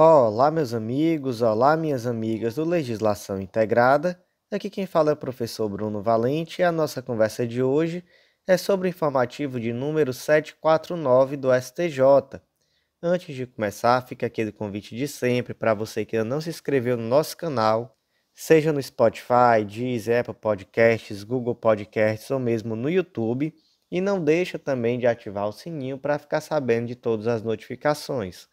Olá, meus amigos, olá, minhas amigas do Legislação Integrada. Aqui quem fala é o professor Bruno Valente e a nossa conversa de hoje é sobre o informativo de número 749 do STJ. Antes de começar, fica aquele convite de sempre para você que ainda não se inscreveu no nosso canal, seja no Spotify, Deezer, Apple Podcasts, Google Podcasts ou mesmo no YouTube, e não deixa também de ativar o sininho para ficar sabendo de todas as notificações.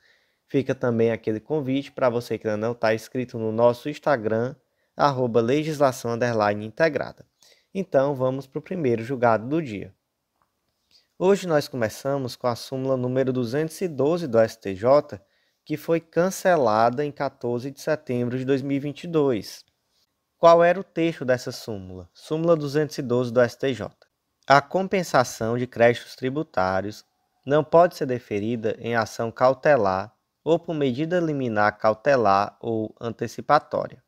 Fica também aquele convite para você que ainda não está inscrito no nosso Instagram, arroba legislação underline integrada. Então vamos para o primeiro julgado do dia. Hoje nós começamos com a súmula número 212 do STJ, que foi cancelada em 14 de setembro de 2022. Qual era o texto dessa súmula? Súmula 212 do STJ. A compensação de créditos tributários não pode ser deferida em ação cautelar ou por medida liminar cautelar ou antecipatória.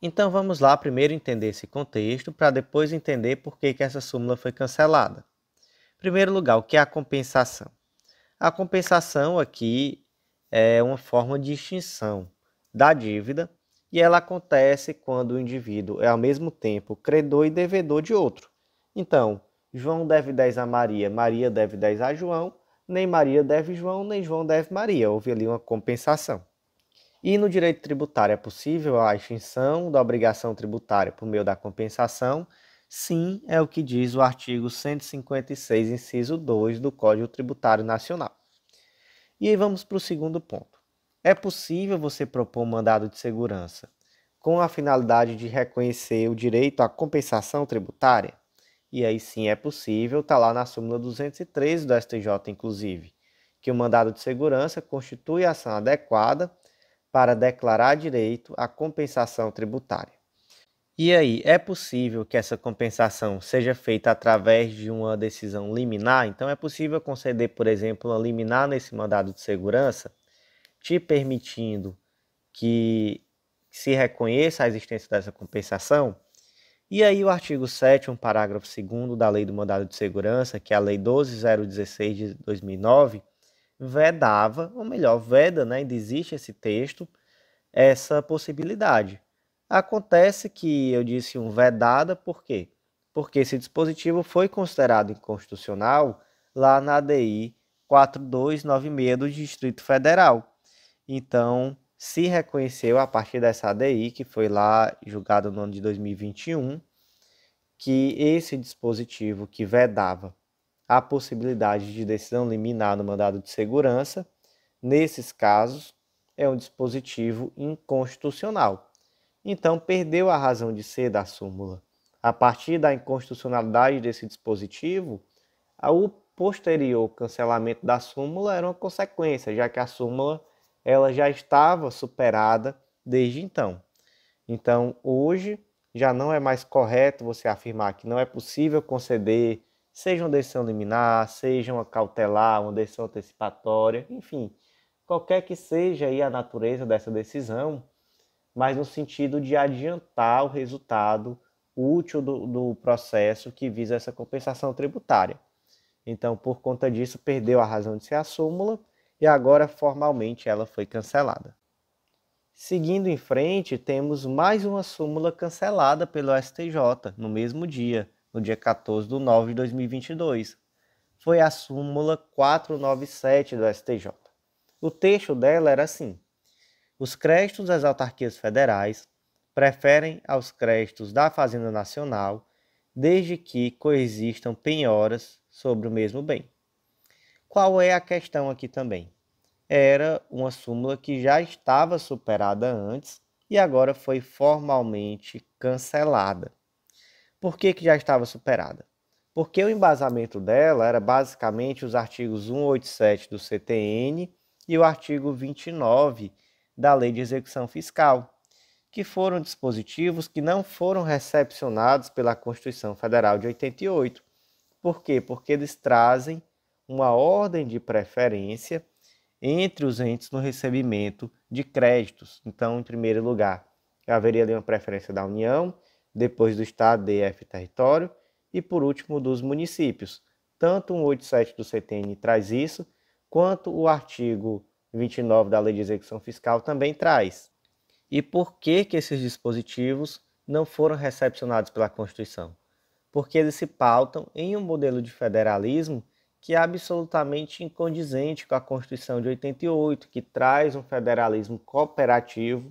Então vamos lá primeiro entender esse contexto para depois entender por que, que essa súmula foi cancelada. Em primeiro lugar, o que é a compensação? A compensação aqui é uma forma de extinção da dívida e ela acontece quando o indivíduo é ao mesmo tempo credor e devedor de outro. Então, João deve 10 a Maria, Maria deve 10 a João, nem Maria deve João, nem João deve Maria. Houve ali uma compensação. E no direito tributário é possível a extinção da obrigação tributária por meio da compensação? Sim, é o que diz o artigo 156, inciso 2 do Código Tributário Nacional. E aí vamos para o segundo ponto. É possível você propor um mandado de segurança com a finalidade de reconhecer o direito à compensação tributária? e aí sim é possível, está lá na súmula 213 do STJ, inclusive, que o mandado de segurança constitui a ação adequada para declarar direito à compensação tributária. E aí, é possível que essa compensação seja feita através de uma decisão liminar? Então, é possível conceder, por exemplo, uma liminar nesse mandado de segurança, te permitindo que se reconheça a existência dessa compensação? E aí o artigo 7 parágrafo 2 da Lei do Mandado de Segurança, que é a Lei 12016 de 2009, vedava, ou melhor, veda, né, ainda existe esse texto, essa possibilidade. Acontece que eu disse um vedada, por quê? Porque esse dispositivo foi considerado inconstitucional lá na ADI 4296 do Distrito Federal. Então, se reconheceu a partir dessa ADI, que foi lá julgada no ano de 2021, que esse dispositivo que vedava a possibilidade de decisão liminar no mandado de segurança, nesses casos, é um dispositivo inconstitucional. Então, perdeu a razão de ser da súmula. A partir da inconstitucionalidade desse dispositivo, o posterior cancelamento da súmula era uma consequência, já que a súmula ela já estava superada desde então. Então, hoje já não é mais correto você afirmar que não é possível conceder, seja uma decisão liminar, seja uma cautelar, uma decisão antecipatória, enfim, qualquer que seja a natureza dessa decisão, mas no sentido de adiantar o resultado útil do, do processo que visa essa compensação tributária. Então, por conta disso, perdeu a razão de ser a súmula e agora formalmente ela foi cancelada. Seguindo em frente, temos mais uma súmula cancelada pelo STJ no mesmo dia, no dia 14 de nove de 2022. Foi a súmula 497 do STJ. O texto dela era assim: Os créditos das autarquias federais preferem aos créditos da Fazenda Nacional, desde que coexistam penhoras sobre o mesmo bem. Qual é a questão aqui também? Era uma súmula que já estava superada antes e agora foi formalmente cancelada. Por que, que já estava superada? Porque o embasamento dela era basicamente os artigos 187 do CTN e o artigo 29 da Lei de Execução Fiscal, que foram dispositivos que não foram recepcionados pela Constituição Federal de 88. Por quê? Porque eles trazem uma ordem de preferência entre os entes no recebimento de créditos. Então, em primeiro lugar, haveria ali uma preferência da União, depois do Estado, DF Território, e por último dos municípios. Tanto o 187 do CTN traz isso, quanto o artigo 29 da Lei de Execução Fiscal também traz. E por que, que esses dispositivos não foram recepcionados pela Constituição? Porque eles se pautam em um modelo de federalismo que é absolutamente incondizente com a Constituição de 88, que traz um federalismo cooperativo,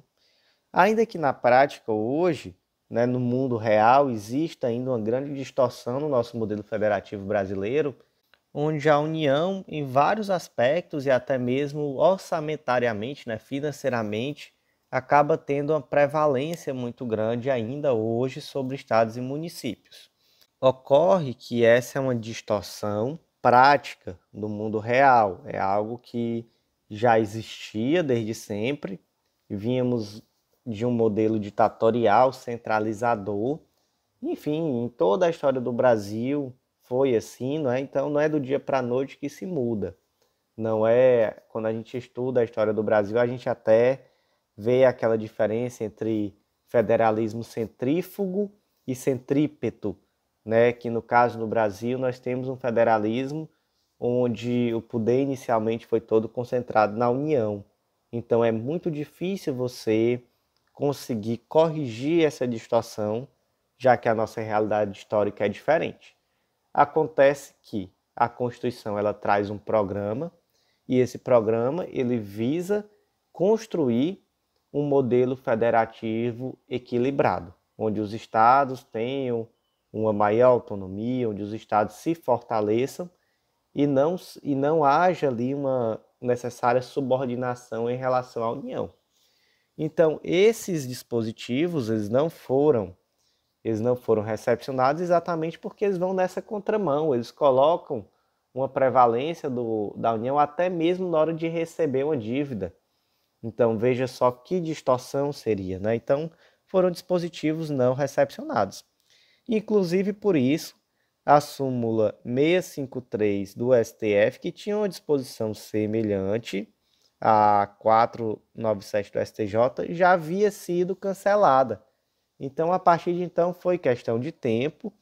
ainda que na prática hoje, né, no mundo real, exista ainda uma grande distorção no nosso modelo federativo brasileiro, onde a União, em vários aspectos e até mesmo orçamentariamente, né, financeiramente, acaba tendo uma prevalência muito grande ainda hoje sobre estados e municípios. Ocorre que essa é uma distorção prática do mundo real, é algo que já existia desde sempre. Vínhamos de um modelo ditatorial, centralizador. Enfim, em toda a história do Brasil foi assim, não é? Então não é do dia para a noite que se muda. Não é quando a gente estuda a história do Brasil, a gente até vê aquela diferença entre federalismo centrífugo e centrípeto, né, que no caso do Brasil nós temos um federalismo onde o poder inicialmente foi todo concentrado na União. Então é muito difícil você conseguir corrigir essa distorção, já que a nossa realidade histórica é diferente. Acontece que a Constituição ela traz um programa e esse programa ele visa construir um modelo federativo equilibrado, onde os estados tenham uma maior autonomia, onde os estados se fortaleçam e não, e não haja ali uma necessária subordinação em relação à União. Então, esses dispositivos, eles não foram eles não foram recepcionados exatamente porque eles vão nessa contramão, eles colocam uma prevalência do, da União até mesmo na hora de receber uma dívida. Então, veja só que distorção seria, né? Então, foram dispositivos não recepcionados. Inclusive por isso, a súmula 653 do STF, que tinha uma disposição semelhante à 497 do STJ, já havia sido cancelada. Então, a partir de então, foi questão de tempo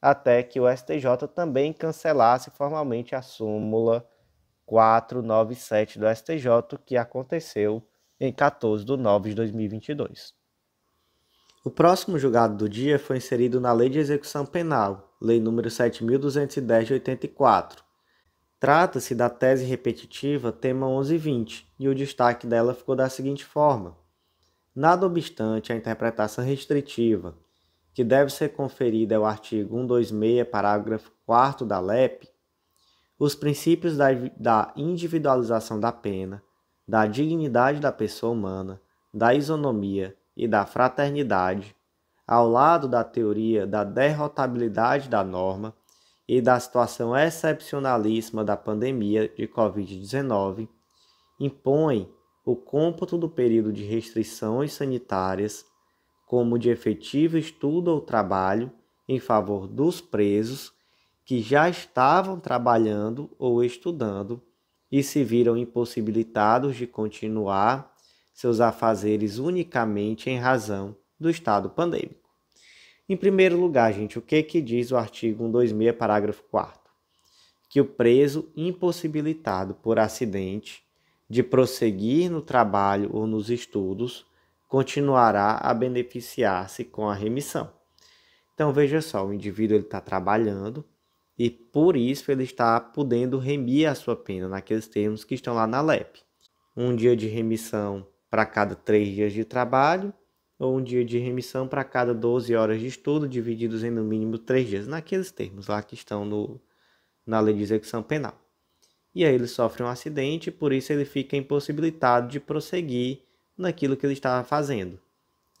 até que o STJ também cancelasse formalmente a súmula 497 do STJ, que aconteceu em 14 de nove de 2022. O próximo julgado do dia foi inserido na Lei de Execução Penal, Lei nº 7.210 de 84. Trata-se da tese repetitiva tema 1120 e o destaque dela ficou da seguinte forma: Nada obstante a interpretação restritiva que deve ser conferida ao artigo 126, parágrafo 4 da LEP, os princípios da, da individualização da pena, da dignidade da pessoa humana, da isonomia, e da fraternidade, ao lado da teoria da derrotabilidade da norma e da situação excepcionalíssima da pandemia de Covid-19, impõe o cômputo do período de restrições sanitárias como de efetivo estudo ou trabalho em favor dos presos que já estavam trabalhando ou estudando e se viram impossibilitados de continuar seus afazeres unicamente em razão do estado pandêmico. Em primeiro lugar, gente, o que, que diz o artigo 126, parágrafo 4? Que o preso impossibilitado por acidente de prosseguir no trabalho ou nos estudos continuará a beneficiar-se com a remissão. Então veja só, o indivíduo está trabalhando e por isso ele está podendo remir a sua pena naqueles termos que estão lá na LEP. Um dia de remissão para cada três dias de trabalho ou um dia de remissão para cada 12 horas de estudo, divididos em no mínimo três dias, naqueles termos lá que estão no, na lei de execução penal. E aí ele sofre um acidente, por isso ele fica impossibilitado de prosseguir naquilo que ele estava fazendo.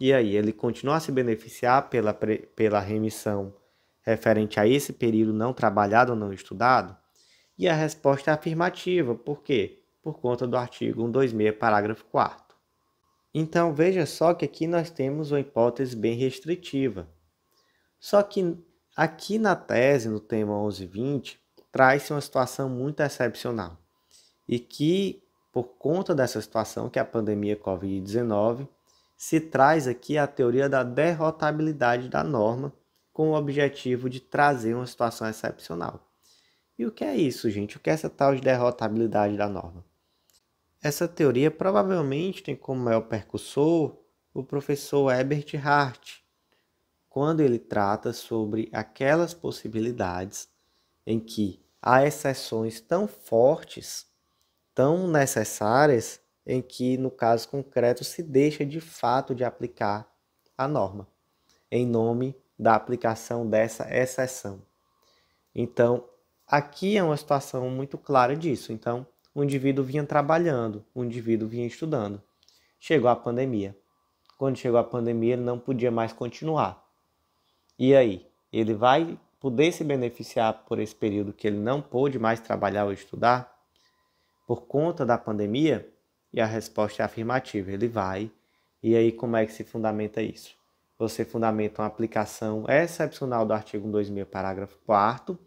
E aí ele continua a se beneficiar pela, pela remissão referente a esse período não trabalhado ou não estudado? E a resposta é afirmativa. Por quê? Por conta do artigo 126, parágrafo 4 então veja só que aqui nós temos uma hipótese bem restritiva. Só que aqui na tese, no tema 1120, traz-se uma situação muito excepcional e que, por conta dessa situação, que é a pandemia Covid-19, se traz aqui a teoria da derrotabilidade da norma com o objetivo de trazer uma situação excepcional. E o que é isso, gente? O que é essa tal de derrotabilidade da norma? Essa teoria provavelmente tem como maior percussor o professor Herbert Hart, quando ele trata sobre aquelas possibilidades em que há exceções tão fortes, tão necessárias, em que, no caso concreto, se deixa de fato de aplicar a norma, em nome da aplicação dessa exceção. Então, aqui é uma situação muito clara disso. Então, o indivíduo vinha trabalhando, o indivíduo vinha estudando. Chegou a pandemia. Quando chegou a pandemia, ele não podia mais continuar. E aí? Ele vai poder se beneficiar por esse período que ele não pôde mais trabalhar ou estudar por conta da pandemia? E a resposta é afirmativa, ele vai. E aí, como é que se fundamenta isso? Você fundamenta uma aplicação excepcional do artigo 2000, parágrafo 4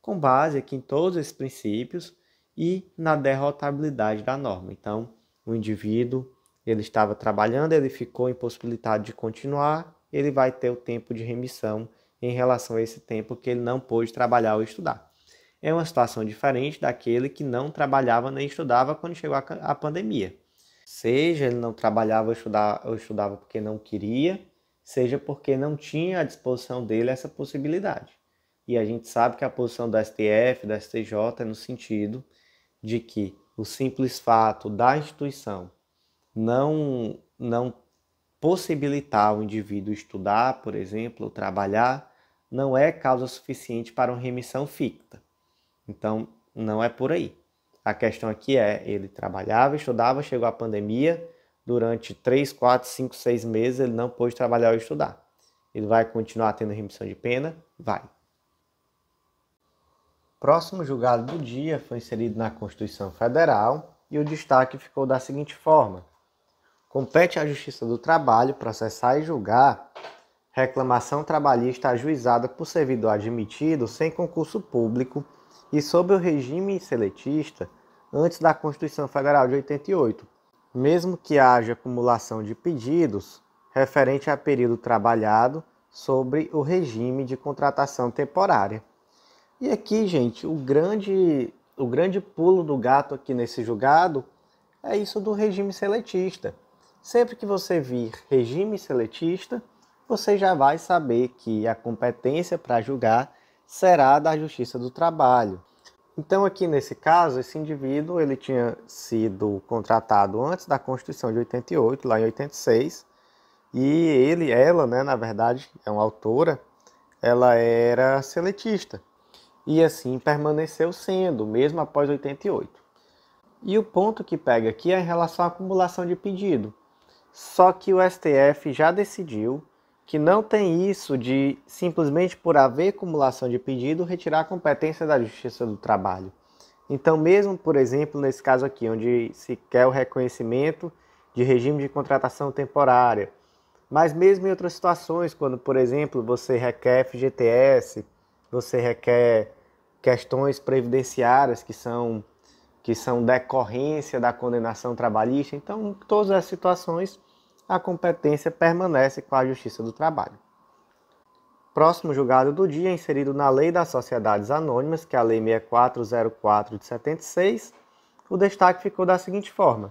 com base aqui em todos esses princípios e na derrotabilidade da norma. Então, o indivíduo ele estava trabalhando, ele ficou impossibilitado de continuar, ele vai ter o tempo de remissão em relação a esse tempo que ele não pôde trabalhar ou estudar. É uma situação diferente daquele que não trabalhava nem estudava quando chegou a pandemia. Seja ele não trabalhava ou estudava, ou estudava porque não queria, seja porque não tinha à disposição dele essa possibilidade. E a gente sabe que a posição do STF, do STJ é no sentido de que o simples fato da instituição não, não possibilitar o indivíduo estudar, por exemplo, trabalhar, não é causa suficiente para uma remissão ficta. Então, não é por aí. A questão aqui é: ele trabalhava, estudava, chegou a pandemia, durante 3, 4, 5, 6 meses ele não pôde trabalhar ou estudar. Ele vai continuar tendo remissão de pena? Vai próximo julgado do dia foi inserido na Constituição Federal e o destaque ficou da seguinte forma: compete à Justiça do Trabalho processar e julgar reclamação trabalhista ajuizada por servidor admitido sem concurso público e sob o regime seletista antes da Constituição Federal de 88, mesmo que haja acumulação de pedidos referente a período trabalhado sobre o regime de contratação temporária. E aqui, gente, o grande, o grande pulo do gato aqui nesse julgado é isso do regime seletista. Sempre que você vir regime seletista, você já vai saber que a competência para julgar será da Justiça do Trabalho. Então, aqui nesse caso, esse indivíduo ele tinha sido contratado antes da Constituição de 88, lá em 86, e ele, ela, né, na verdade, é uma autora, ela era seletista e assim permaneceu sendo, mesmo após 88. E o ponto que pega aqui é em relação à acumulação de pedido. Só que o STF já decidiu que não tem isso de simplesmente por haver acumulação de pedido retirar a competência da Justiça do Trabalho. Então, mesmo, por exemplo, nesse caso aqui, onde se quer o reconhecimento de regime de contratação temporária, mas mesmo em outras situações, quando, por exemplo, você requer FGTS, você requer questões previdenciárias que são que são decorrência da condenação trabalhista. Então, em todas as situações, a competência permanece com a Justiça do Trabalho. Próximo julgado do dia, é inserido na Lei das Sociedades Anônimas, que é a Lei 6404 de 76, o destaque ficou da seguinte forma: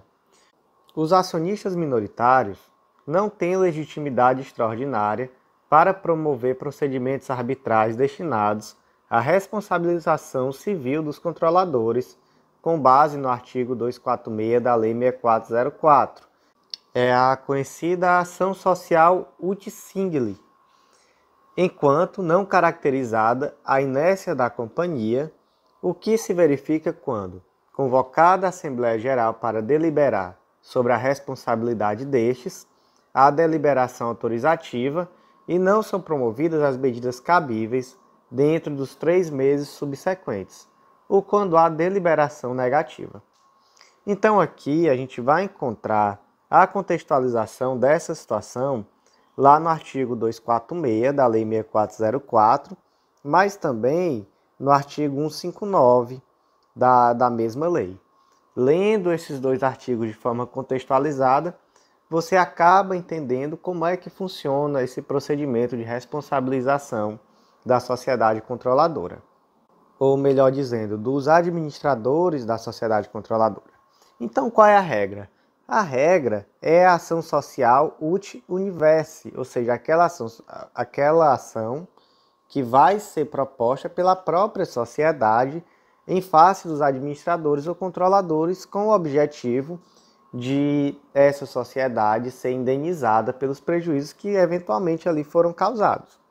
os acionistas minoritários não têm legitimidade extraordinária para promover procedimentos arbitrais destinados a responsabilização civil dos controladores, com base no artigo 246 da Lei 6404. É a conhecida ação social ut singuli, enquanto não caracterizada a inércia da companhia, o que se verifica quando convocada a Assembleia Geral para deliberar sobre a responsabilidade destes, a deliberação autorizativa e não são promovidas as medidas cabíveis dentro dos três meses subsequentes, ou quando há deliberação negativa. Então aqui a gente vai encontrar a contextualização dessa situação lá no artigo 246 da Lei 6404, mas também no artigo 159 da, da mesma lei. Lendo esses dois artigos de forma contextualizada, você acaba entendendo como é que funciona esse procedimento de responsabilização da sociedade controladora, ou melhor dizendo, dos administradores da sociedade controladora. Então, qual é a regra? A regra é a ação social ut universi, ou seja, aquela ação, aquela ação que vai ser proposta pela própria sociedade em face dos administradores ou controladores com o objetivo de essa sociedade ser indenizada pelos prejuízos que eventualmente ali foram causados.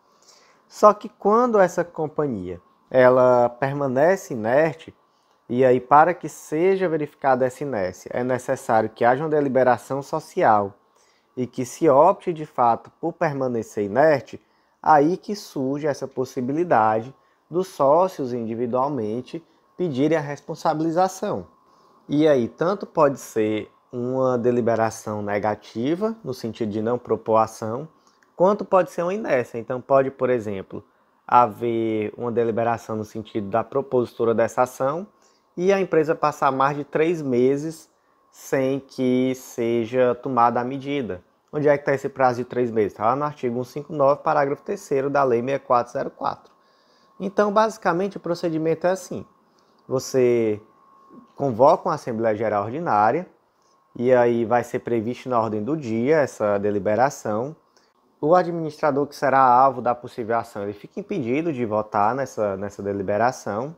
Só que quando essa companhia ela permanece inerte, e aí para que seja verificada essa inércia, é necessário que haja uma deliberação social e que se opte de fato por permanecer inerte, aí que surge essa possibilidade dos sócios individualmente pedirem a responsabilização. E aí tanto pode ser uma deliberação negativa, no sentido de não propor ação, quanto pode ser uma inércia. Então, pode, por exemplo, haver uma deliberação no sentido da propositura dessa ação e a empresa passar mais de três meses sem que seja tomada a medida. Onde é que está esse prazo de três meses? Está lá no artigo 159, parágrafo 3 da Lei 6404. Então, basicamente, o procedimento é assim: você convoca uma Assembleia Geral Ordinária, e aí vai ser previsto na ordem do dia essa deliberação o administrador que será alvo da possível ação, ele fica impedido de votar nessa, nessa deliberação.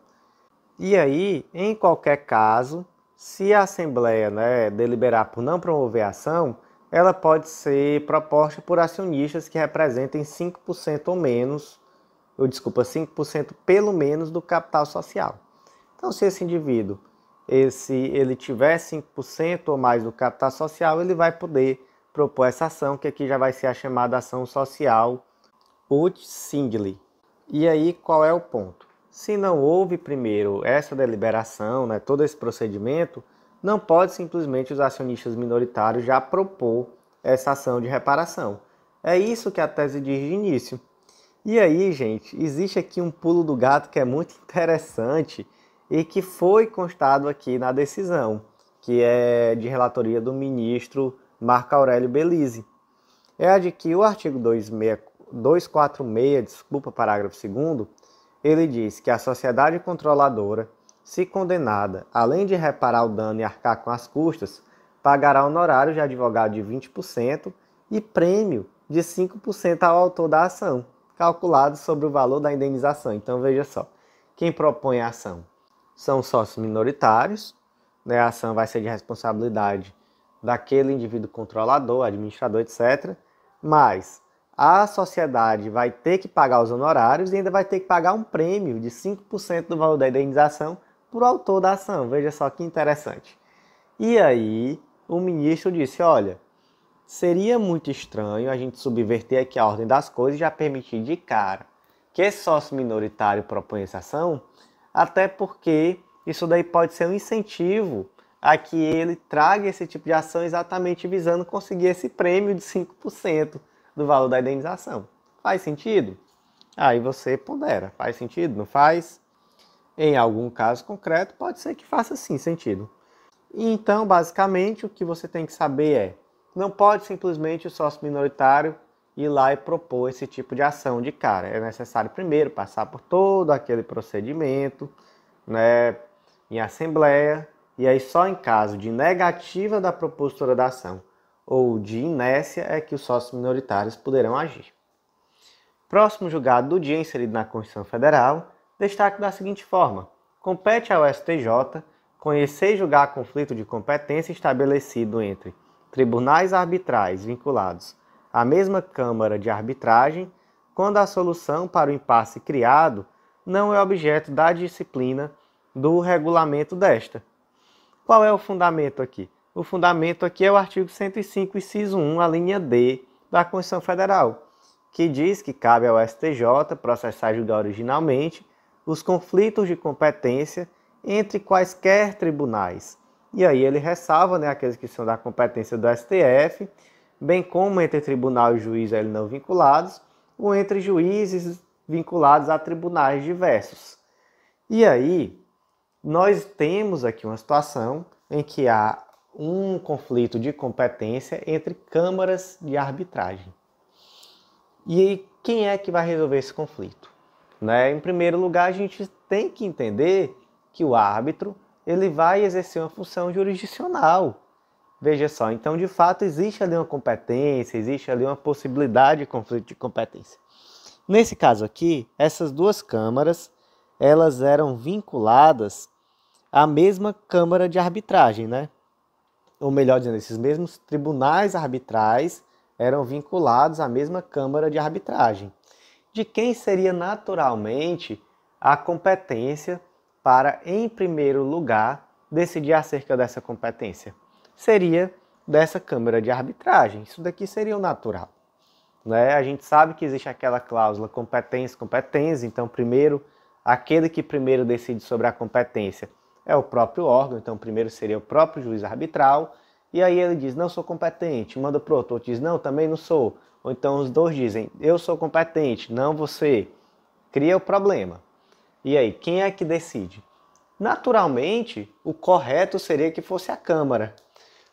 E aí, em qualquer caso, se a Assembleia né, deliberar por não promover a ação, ela pode ser proposta por acionistas que representem 5% ou menos, ou desculpa, 5% pelo menos do capital social. Então, se esse indivíduo, esse, ele tiver 5% ou mais do capital social, ele vai poder propor essa ação, que aqui já vai ser a chamada ação social ut singli. E aí, qual é o ponto? Se não houve primeiro essa deliberação, né, todo esse procedimento, não pode simplesmente os acionistas minoritários já propor essa ação de reparação. É isso que a tese diz de início. E aí, gente, existe aqui um pulo do gato que é muito interessante e que foi constado aqui na decisão, que é de relatoria do ministro Marco Aurélio Belize. É a de que o artigo 246, desculpa, parágrafo 2 ele diz que a sociedade controladora, se condenada, além de reparar o dano e arcar com as custas, pagará honorário de advogado de 20% e prêmio de 5% ao autor da ação, calculado sobre o valor da indenização. Então veja só, quem propõe a ação são sócios minoritários, né? a ação vai ser de responsabilidade daquele indivíduo controlador, administrador, etc. Mas a sociedade vai ter que pagar os honorários e ainda vai ter que pagar um prêmio de 5% do valor da indenização por autor da ação. Veja só que interessante. E aí, o ministro disse: olha, seria muito estranho a gente subverter aqui a ordem das coisas e já permitir de cara que esse sócio minoritário proponha essa ação, até porque isso daí pode ser um incentivo a que ele traga esse tipo de ação exatamente visando conseguir esse prêmio de 5% do valor da indenização. Faz sentido? Aí você pondera. Faz sentido? Não faz? Em algum caso concreto, pode ser que faça sim sentido. Então, basicamente, o que você tem que saber é: não pode simplesmente o sócio minoritário ir lá e propor esse tipo de ação de cara. É necessário primeiro passar por todo aquele procedimento, né, em assembleia, e aí só em caso de negativa da propositura da ação ou de inércia é que os sócios minoritários poderão agir. Próximo julgado do dia inserido na Constituição Federal, destaque da seguinte forma: compete ao STJ conhecer e julgar conflito de competência estabelecido entre tribunais arbitrais vinculados à mesma Câmara de Arbitragem, quando a solução para o impasse criado não é objeto da disciplina do regulamento desta qual é o fundamento aqui? O fundamento aqui é o artigo 105, inciso 1, a linha D da Constituição Federal, que diz que cabe ao STJ processar e julgar originalmente os conflitos de competência entre quaisquer tribunais. E aí ele ressalva né, aqueles que são da competência do STF, bem como entre tribunal e juiz a ele não vinculados, ou entre juízes vinculados a tribunais diversos. E aí, nós temos aqui uma situação em que há um conflito de competência entre câmaras de arbitragem. E aí, quem é que vai resolver esse conflito? Né? Em primeiro lugar, a gente tem que entender que o árbitro ele vai exercer uma função jurisdicional. Veja só, então de fato existe ali uma competência, existe ali uma possibilidade de conflito de competência. Nesse caso aqui, essas duas câmaras elas eram vinculadas a mesma Câmara de Arbitragem, né? Ou melhor dizendo, esses mesmos tribunais arbitrais eram vinculados à mesma Câmara de Arbitragem, de quem seria naturalmente a competência para, em primeiro lugar, decidir acerca dessa competência. Seria dessa Câmara de Arbitragem. Isso daqui seria o natural. Né? A gente sabe que existe aquela cláusula competência, competência, então primeiro, aquele que primeiro decide sobre a competência é o próprio órgão, então primeiro seria o próprio juiz arbitral, e aí ele diz, não sou competente, manda para outro, outro diz, não, também não sou. Ou então os dois dizem, eu sou competente, não você. Cria o problema. E aí, quem é que decide? Naturalmente, o correto seria que fosse a Câmara.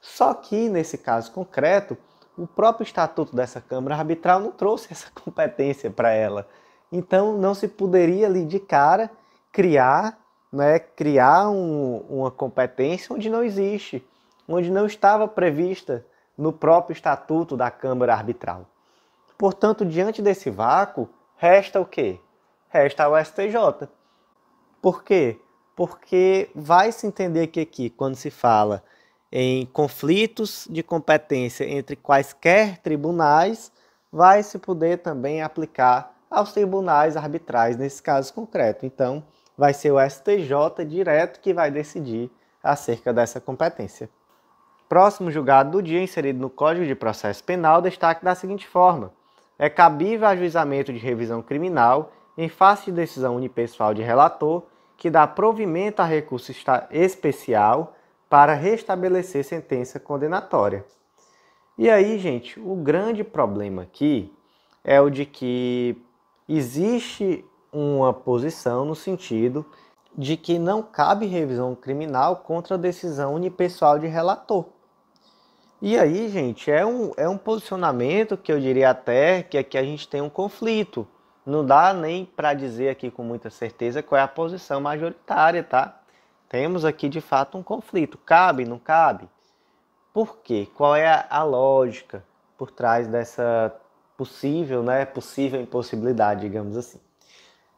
Só que, nesse caso concreto, o próprio estatuto dessa Câmara Arbitral não trouxe essa competência para ela. Então, não se poderia ali de cara criar né, criar um, uma competência onde não existe, onde não estava prevista no próprio estatuto da Câmara Arbitral. Portanto, diante desse vácuo, resta o quê? Resta o STJ. Por quê? Porque vai se entender que aqui, quando se fala em conflitos de competência entre quaisquer tribunais, vai se poder também aplicar aos tribunais arbitrais nesse caso concreto. Então, vai ser o STJ direto que vai decidir acerca dessa competência. Próximo julgado do dia, inserido no Código de Processo Penal, destaque da seguinte forma: é cabível ajuizamento de revisão criminal em face de decisão unipessoal de relator que dá provimento a recurso especial para restabelecer sentença condenatória. E aí, gente, o grande problema aqui é o de que existe uma posição no sentido de que não cabe revisão criminal contra a decisão unipessoal de relator. E aí, gente, é um, é um posicionamento que eu diria até que aqui a gente tem um conflito. Não dá nem para dizer aqui com muita certeza qual é a posição majoritária, tá? Temos aqui de fato um conflito. Cabe, não cabe? Por quê? Qual é a lógica por trás dessa possível, né? Possível impossibilidade, digamos assim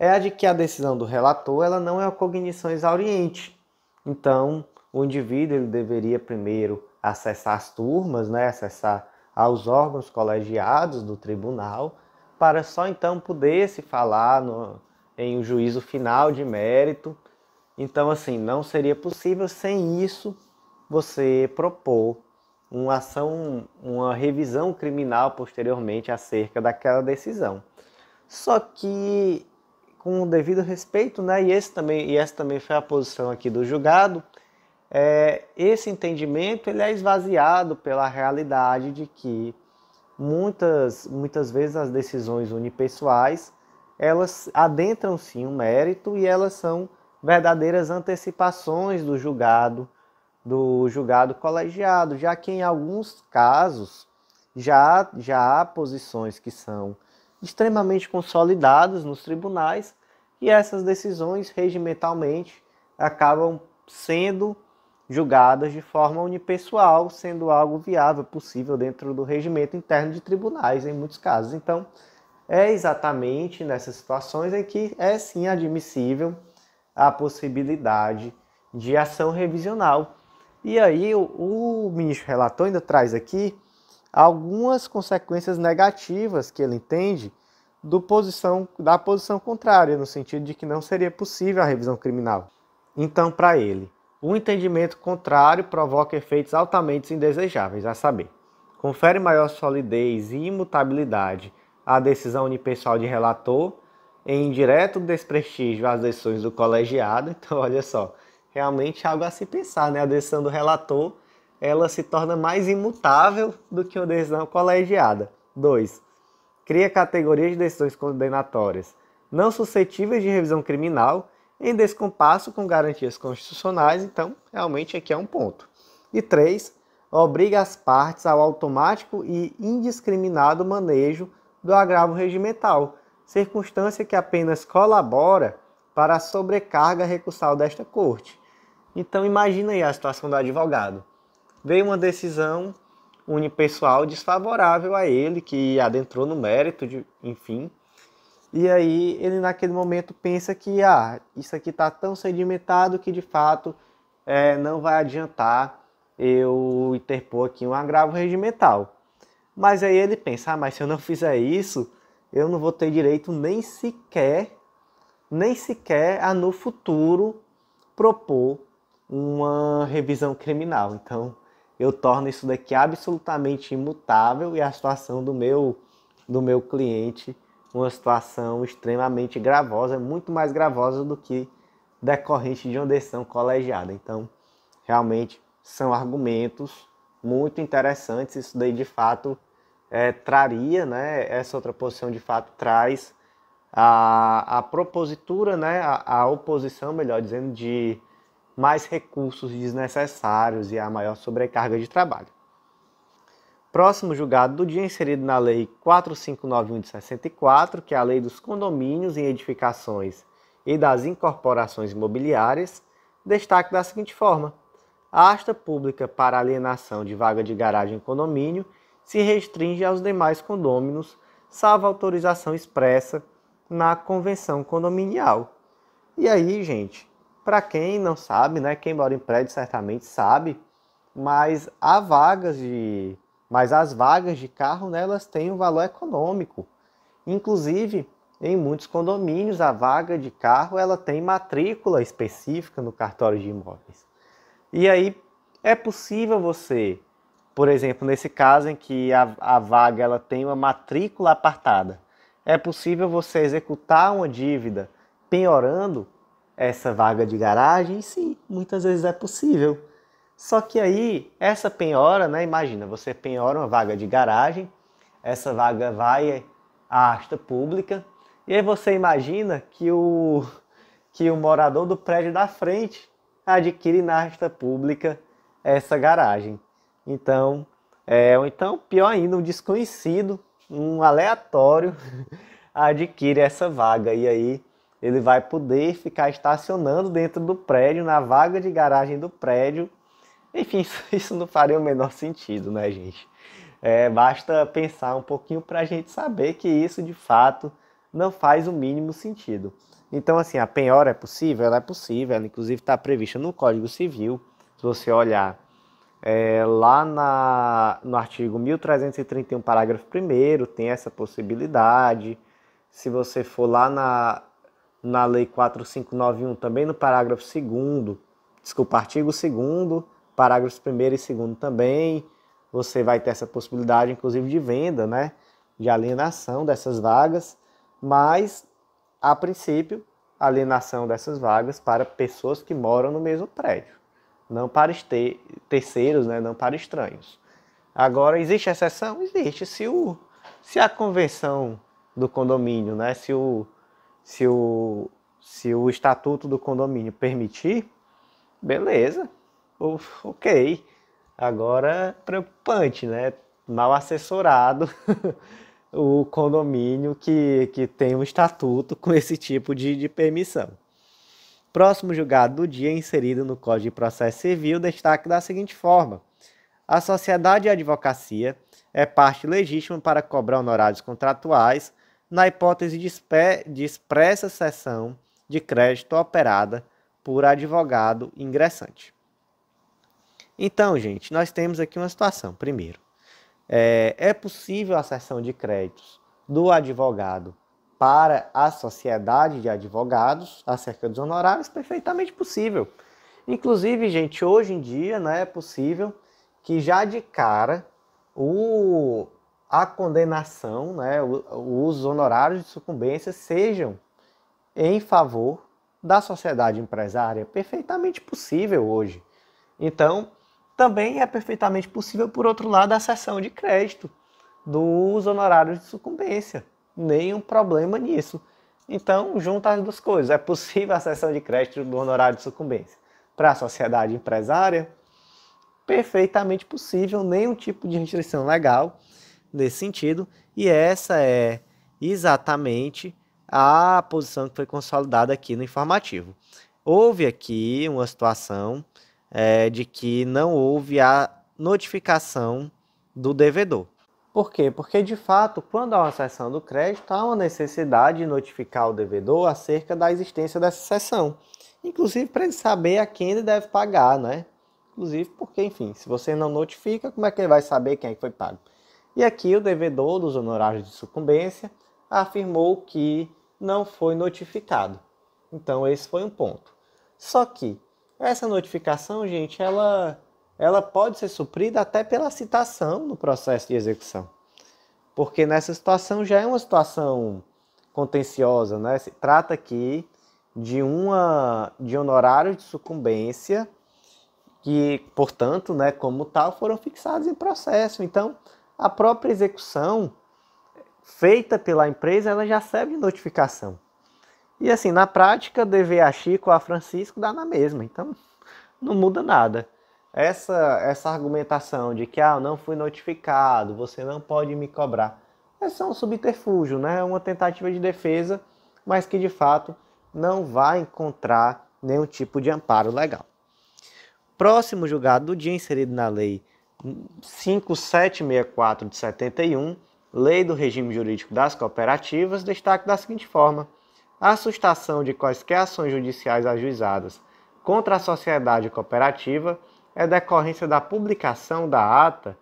é a de que a decisão do relator ela não é a cognição exauriente. Então, o indivíduo ele deveria primeiro acessar as turmas, né, acessar aos órgãos colegiados do tribunal, para só então poder se falar no, em um juízo final de mérito. Então, assim, não seria possível sem isso você propor uma ação, uma revisão criminal posteriormente acerca daquela decisão. Só que com o devido respeito, né? E esse também e essa também foi a posição aqui do julgado. É, esse entendimento ele é esvaziado pela realidade de que muitas muitas vezes as decisões unipessoais elas adentram sim o mérito e elas são verdadeiras antecipações do julgado do julgado colegiado, já que em alguns casos já, já há posições que são extremamente consolidados nos tribunais e essas decisões regimentalmente acabam sendo julgadas de forma unipessoal, sendo algo viável, possível dentro do regimento interno de tribunais em muitos casos. Então, é exatamente nessas situações em que é sim admissível a possibilidade de ação revisional. E aí o, o ministro relator ainda traz aqui algumas consequências negativas que ele entende do posição, da posição contrária, no sentido de que não seria possível a revisão criminal. Então, para ele, o entendimento contrário provoca efeitos altamente indesejáveis, a saber, confere maior solidez e imutabilidade à decisão unipessoal de relator, em direto desprestígio às decisões do colegiado. Então, olha só, realmente algo a se pensar, né? A decisão do relator ela se torna mais imutável do que uma decisão colegiada. 2. Cria categorias de decisões condenatórias não suscetíveis de revisão criminal em descompasso com garantias constitucionais, então realmente aqui é um ponto. E 3. Obriga as partes ao automático e indiscriminado manejo do agravo regimental, circunstância que apenas colabora para a sobrecarga recursal desta corte. Então imagina aí a situação do advogado veio uma decisão unipessoal desfavorável a ele, que adentrou no mérito, de, enfim. E aí ele naquele momento pensa que ah, isso aqui está tão sedimentado que de fato é, não vai adiantar eu interpor aqui um agravo regimental. Mas aí ele pensa, ah, mas se eu não fizer isso, eu não vou ter direito nem sequer, nem sequer a no futuro propor uma revisão criminal. Então eu torno isso daqui absolutamente imutável e a situação do meu do meu cliente uma situação extremamente gravosa, muito mais gravosa do que decorrente de uma decisão colegiada. Então, realmente são argumentos muito interessantes. Isso daí de fato é, traria, né? Essa outra posição de fato traz a, a propositura, né? A, a oposição, melhor dizendo, de mais recursos desnecessários e a maior sobrecarga de trabalho. Próximo julgado do dia inserido na Lei 4591 de 64, que é a Lei dos Condomínios em Edificações e das Incorporações Imobiliárias, destaque da seguinte forma: a asta pública para alienação de vaga de garagem em condomínio se restringe aos demais condôminos, salvo autorização expressa na convenção condominial. E aí, gente, para quem não sabe, né, quem mora em prédio certamente sabe, mas há vagas de, mas as vagas de carro, né, elas têm um valor econômico. Inclusive, em muitos condomínios, a vaga de carro ela tem matrícula específica no cartório de imóveis. E aí é possível você, por exemplo, nesse caso em que a, a vaga ela tem uma matrícula apartada, é possível você executar uma dívida penhorando essa vaga de garagem? Sim, muitas vezes é possível. Só que aí, essa penhora, né? Imagina, você penhora uma vaga de garagem, essa vaga vai à asta pública, e aí você imagina que o, que o morador do prédio da frente adquire na asta pública essa garagem. Então, é, ou então, pior ainda, um desconhecido, um aleatório, adquire essa vaga. E aí ele vai poder ficar estacionando dentro do prédio, na vaga de garagem do prédio. Enfim, isso, não faria o menor sentido, né, gente? É, basta pensar um pouquinho para a gente saber que isso de fato não faz o mínimo sentido. Então, assim, a penhora é possível? Ela é possível, ela inclusive está prevista no Código Civil. Se você olhar é, lá na, no artigo 1331, parágrafo 1, tem essa possibilidade. Se você for lá na, na Lei 4591, também no parágrafo 2, desculpa, artigo 2, parágrafos 1 e 2 também, você vai ter essa possibilidade, inclusive, de venda, né? De alienação dessas vagas, mas, a princípio, alienação dessas vagas para pessoas que moram no mesmo prédio, não para terceiros, né? Não para estranhos. Agora, existe exceção? Existe. Se, o, se a convenção do condomínio, né? Se o se o, se o estatuto do condomínio permitir, beleza, Uf, ok. Agora, preocupante, né? Mal assessorado o condomínio que, que tem um estatuto com esse tipo de, de permissão. Próximo julgado do dia inserido no Código de Processo Civil destaque da seguinte forma: a sociedade de advocacia é parte legítima para cobrar honorários contratuais na hipótese de expressa cessão de crédito operada por advogado ingressante. Então, gente, nós temos aqui uma situação. Primeiro, é, é possível a cessão de créditos do advogado para a sociedade de advogados acerca dos honorários? Perfeitamente possível. Inclusive, gente, hoje em dia né, é possível que já de cara o a condenação, né, os honorários de sucumbência sejam em favor da sociedade empresária. Perfeitamente possível hoje. Então, também é perfeitamente possível, por outro lado, a cessão de crédito dos honorários de sucumbência. Nenhum problema nisso. Então, junta as duas coisas. É possível a cessão de crédito do honorário de sucumbência para a sociedade empresária? Perfeitamente possível, nenhum tipo de restrição legal nesse sentido, e essa é exatamente a posição que foi consolidada aqui no informativo. Houve aqui uma situação é, de que não houve a notificação do devedor. Por quê? Porque, de fato, quando há uma sessão do crédito, há uma necessidade de notificar o devedor acerca da existência dessa sessão Inclusive para ele saber a quem ele deve pagar, né? Inclusive porque, enfim, se você não notifica, como é que ele vai saber quem é que foi pago? E aqui o devedor dos honorários de sucumbência afirmou que não foi notificado. Então esse foi um ponto. Só que essa notificação, gente, ela ela pode ser suprida até pela citação no processo de execução. Porque nessa situação já é uma situação contenciosa, né? Se trata aqui de uma de honorários de sucumbência que, portanto, né, como tal, foram fixados em processo. Então, a própria execução feita pela empresa ela já serve notificação. E assim, na prática, dever a Chico ou a Francisco dá na mesma, então não muda nada. Essa, essa argumentação de que ah, eu não fui notificado, você não pode me cobrar, é só um subterfúgio, né? é uma tentativa de defesa, mas que de fato não vai encontrar nenhum tipo de amparo legal. Próximo julgado do dia inserido na lei 5764 de 71, Lei do Regime Jurídico das Cooperativas, destaca da seguinte forma: a sustação de quaisquer ações judiciais ajuizadas contra a sociedade cooperativa é decorrência da publicação da ata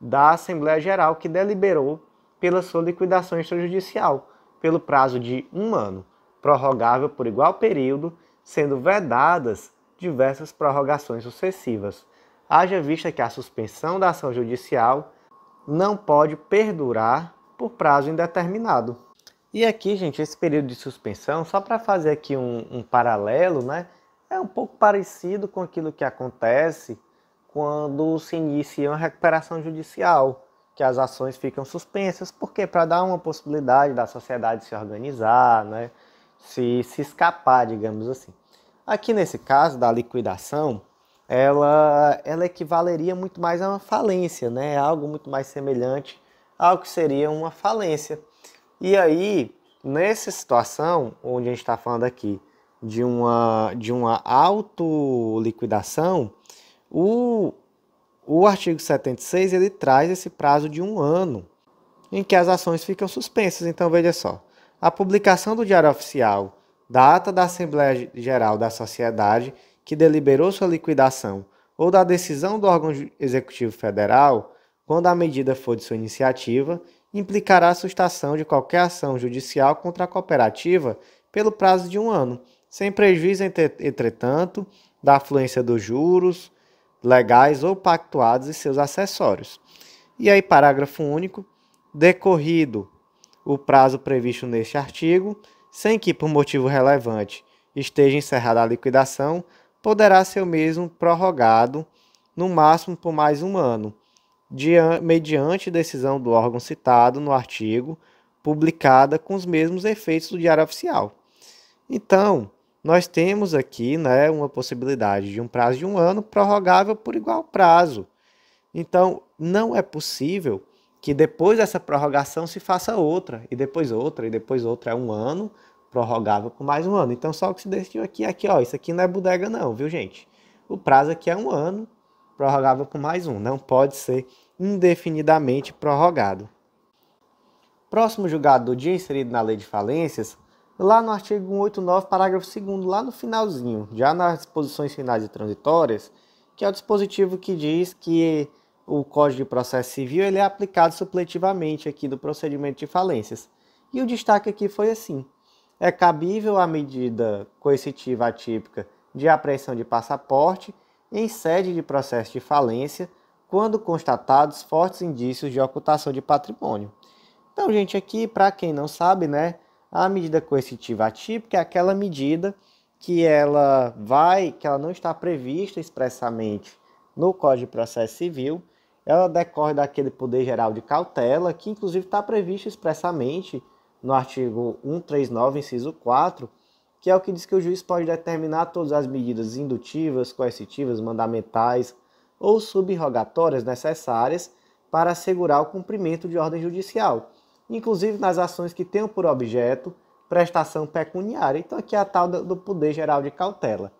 da Assembleia Geral que deliberou pela sua liquidação extrajudicial, pelo prazo de um ano, prorrogável por igual período, sendo vedadas diversas prorrogações sucessivas haja vista que a suspensão da ação judicial não pode perdurar por prazo indeterminado. E aqui, gente, esse período de suspensão, só para fazer aqui um, um, paralelo, né, é um pouco parecido com aquilo que acontece quando se inicia uma recuperação judicial, que as ações ficam suspensas, porque para dar uma possibilidade da sociedade se organizar, né, se, se escapar, digamos assim. Aqui nesse caso da liquidação, ela, ela equivaleria muito mais a uma falência, né? É algo muito mais semelhante ao que seria uma falência. E aí, nessa situação, onde a gente está falando aqui de uma, de uma autoliquidação, o, o artigo 76 ele traz esse prazo de um ano em que as ações ficam suspensas. Então, veja só: a publicação do Diário Oficial, data da Assembleia Geral da Sociedade que deliberou sua liquidação ou da decisão do órgão executivo federal, quando a medida for de sua iniciativa, implicará a sustação de qualquer ação judicial contra a cooperativa pelo prazo de um ano, sem prejuízo, entretanto, da afluência dos juros legais ou pactuados e seus acessórios. E aí, parágrafo único, decorrido o prazo previsto neste artigo, sem que, por motivo relevante, esteja encerrada a liquidação, poderá ser o mesmo prorrogado, no máximo por mais um ano, mediante decisão do órgão citado no artigo, publicada com os mesmos efeitos do Diário Oficial. Então, nós temos aqui né, uma possibilidade de um prazo de um ano prorrogável por igual prazo. Então, não é possível que depois dessa prorrogação se faça outra, e depois outra, e depois outra. É um ano prorrogava por mais um ano. Então, só o que se decidiu aqui é que, ó, isso aqui não é bodega não, viu, gente? O prazo aqui é um ano, prorrogava por mais um. Não pode ser indefinidamente prorrogado. Próximo julgado do dia inserido na lei de falências, lá no artigo 189, parágrafo 2 lá no finalzinho, já nas disposições finais e transitórias, que é o dispositivo que diz que o Código de Processo Civil ele é aplicado supletivamente aqui do procedimento de falências. E o destaque aqui foi assim: é cabível a medida coercitiva atípica de apreensão de passaporte em sede de processo de falência quando constatados fortes indícios de ocultação de patrimônio. Então, gente, aqui, para quem não sabe, né, a medida coercitiva atípica é aquela medida que ela vai, que ela não está prevista expressamente no Código de Processo Civil, ela decorre daquele poder geral de cautela que inclusive está previsto expressamente no artigo 139, inciso 4, que é o que diz que o juiz pode determinar todas as medidas indutivas, coercitivas, mandamentais ou subrogatórias necessárias para assegurar o cumprimento de ordem judicial, inclusive nas ações que tenham por objeto prestação pecuniária. Então, aqui é a tal do poder geral de cautela.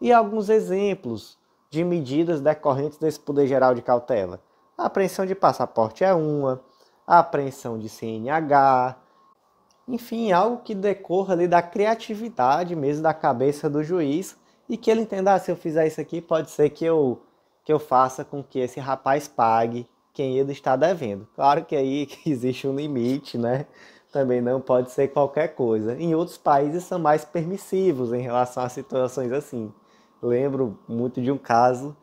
E alguns exemplos de medidas decorrentes desse poder geral de cautela. A apreensão de passaporte é uma, a apreensão de CNH, enfim, algo que decorra ali da criatividade mesmo da cabeça do juiz e que ele entenda, ah, se eu fizer isso aqui, pode ser que eu que eu faça com que esse rapaz pague quem ele está devendo. Claro que aí existe um limite, né? Também não pode ser qualquer coisa. Em outros países são mais permissivos em relação a situações assim. Lembro muito de um caso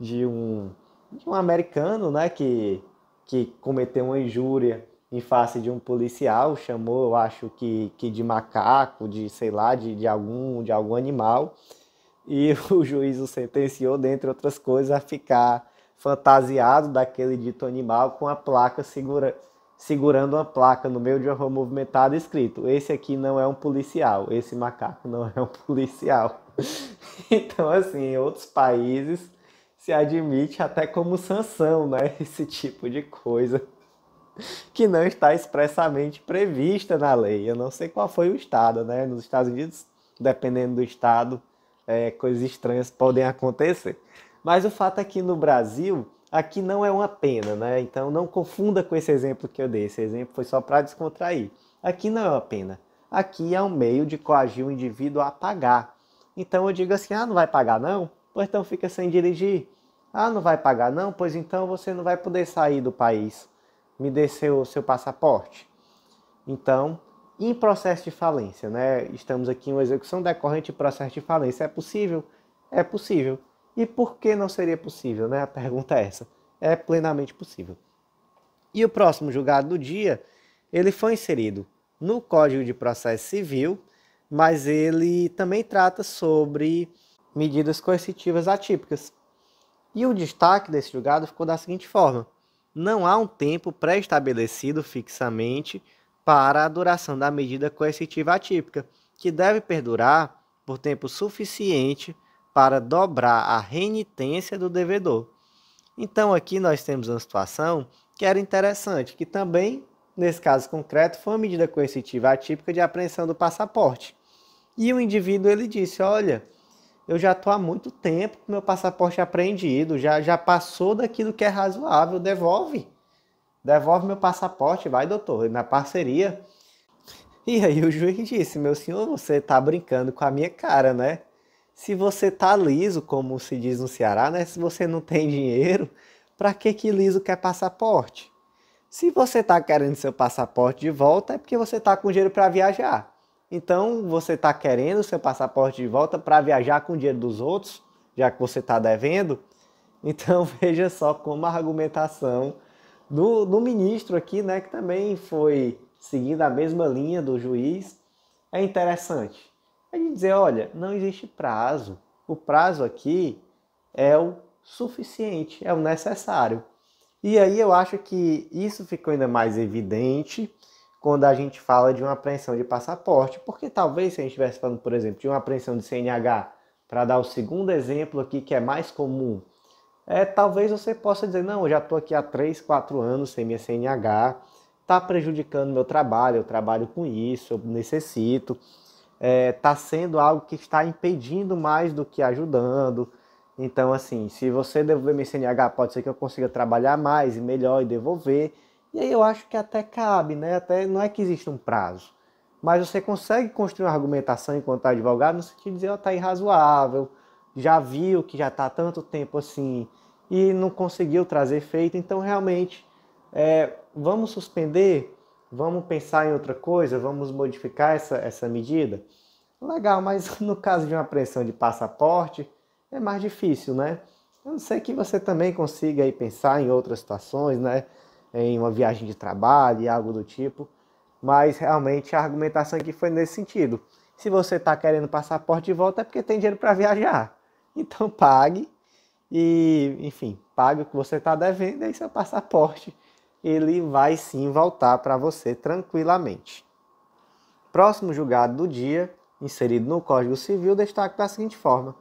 de um, de um americano, né, que que cometeu uma injúria em face de um policial, chamou, eu acho que, que de macaco, de sei lá, de, de, algum, de algum animal. E o juiz o sentenciou, dentre outras coisas, a ficar fantasiado daquele dito animal com a placa segura, segurando uma placa no meio de uma rua movimentada escrito: Esse aqui não é um policial, esse macaco não é um policial. então, assim, em outros países se admite até como sanção, né? Esse tipo de coisa. que não está expressamente prevista na lei. Eu não sei qual foi o estado, né? Nos Estados Unidos, dependendo do estado, é, coisas estranhas podem acontecer. Mas o fato é que no Brasil, aqui não é uma pena, né? Então não confunda com esse exemplo que eu dei. Esse exemplo foi só para descontrair. Aqui não é uma pena. Aqui é um meio de coagir o indivíduo a pagar. Então eu digo assim: ah, não vai pagar não? Pois então fica sem dirigir. Ah, não vai pagar não? Pois então você não vai poder sair do país me dê seu, seu passaporte. Então, em processo de falência, né? Estamos aqui em uma execução decorrente de processo de falência. É possível? É possível. E por que não seria possível, né? A pergunta é essa. É plenamente possível. E o próximo julgado do dia, ele foi inserido no Código de Processo Civil, mas ele também trata sobre medidas coercitivas atípicas. E o destaque desse julgado ficou da seguinte forma: não há um tempo pré-estabelecido fixamente para a duração da medida coercitiva atípica, que deve perdurar por tempo suficiente para dobrar a renitência do devedor. Então aqui nós temos uma situação que era interessante, que também, nesse caso concreto, foi uma medida coercitiva atípica de apreensão do passaporte. E o indivíduo ele disse: "Olha, eu já estou há muito tempo com meu passaporte apreendido, já, já passou daquilo que é razoável, devolve. Devolve meu passaporte, vai, doutor, na parceria. E aí o juiz disse: Meu senhor, você está brincando com a minha cara, né? Se você tá liso, como se diz no Ceará, né? Se você não tem dinheiro, para que que liso quer passaporte? Se você está querendo seu passaporte de volta, é porque você está com dinheiro para viajar. Então você está querendo seu passaporte de volta para viajar com o dinheiro dos outros, já que você está devendo. Então veja só como a argumentação do, do ministro aqui, né, que também foi seguindo a mesma linha do juiz, é interessante. A é gente dizer, olha, não existe prazo. O prazo aqui é o suficiente, é o necessário. E aí eu acho que isso ficou ainda mais evidente quando a gente fala de uma apreensão de passaporte, porque talvez se a gente estivesse falando, por exemplo, de uma apreensão de CNH, para dar o segundo exemplo aqui que é mais comum, é, talvez você possa dizer, não, eu já estou aqui há 3, 4 anos sem minha CNH, está prejudicando meu trabalho, eu trabalho com isso, eu necessito, está é, tá sendo algo que está impedindo mais do que ajudando. Então, assim, se você devolver minha CNH, pode ser que eu consiga trabalhar mais e melhor e devolver, e aí eu acho que até cabe, né? Até não é que existe um prazo, mas você consegue construir uma argumentação enquanto tá advogado no sentido de dizer, ó, oh, tá irrazoável, já viu que já tá há tanto tempo assim e não conseguiu trazer efeito, então realmente é, vamos suspender, vamos pensar em outra coisa, vamos modificar essa, essa medida. Legal, mas no caso de uma apreensão de passaporte é mais difícil, né? A não ser que você também consiga aí pensar em outras situações, né? em uma viagem de trabalho e algo do tipo. Mas realmente a argumentação aqui foi nesse sentido. Se você está querendo passaporte de volta é porque tem dinheiro para viajar. Então pague e, enfim, pague o que você está devendo e seu passaporte ele vai sim voltar para você tranquilamente. Próximo julgado do dia, inserido no Código Civil, destaca da seguinte forma: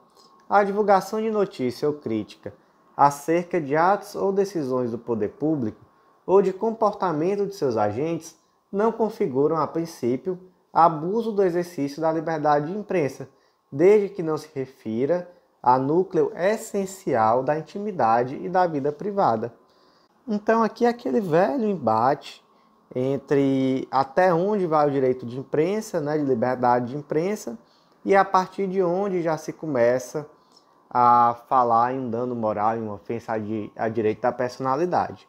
a divulgação de notícia ou crítica acerca de atos ou decisões do poder público ou de comportamento de seus agentes não configuram, a princípio, abuso do exercício da liberdade de imprensa, desde que não se refira a núcleo essencial da intimidade e da vida privada. Então, aqui é aquele velho embate entre até onde vai o direito de imprensa, né, de liberdade de imprensa, e a partir de onde já se começa a falar em um dano moral, em uma ofensa a direito da personalidade.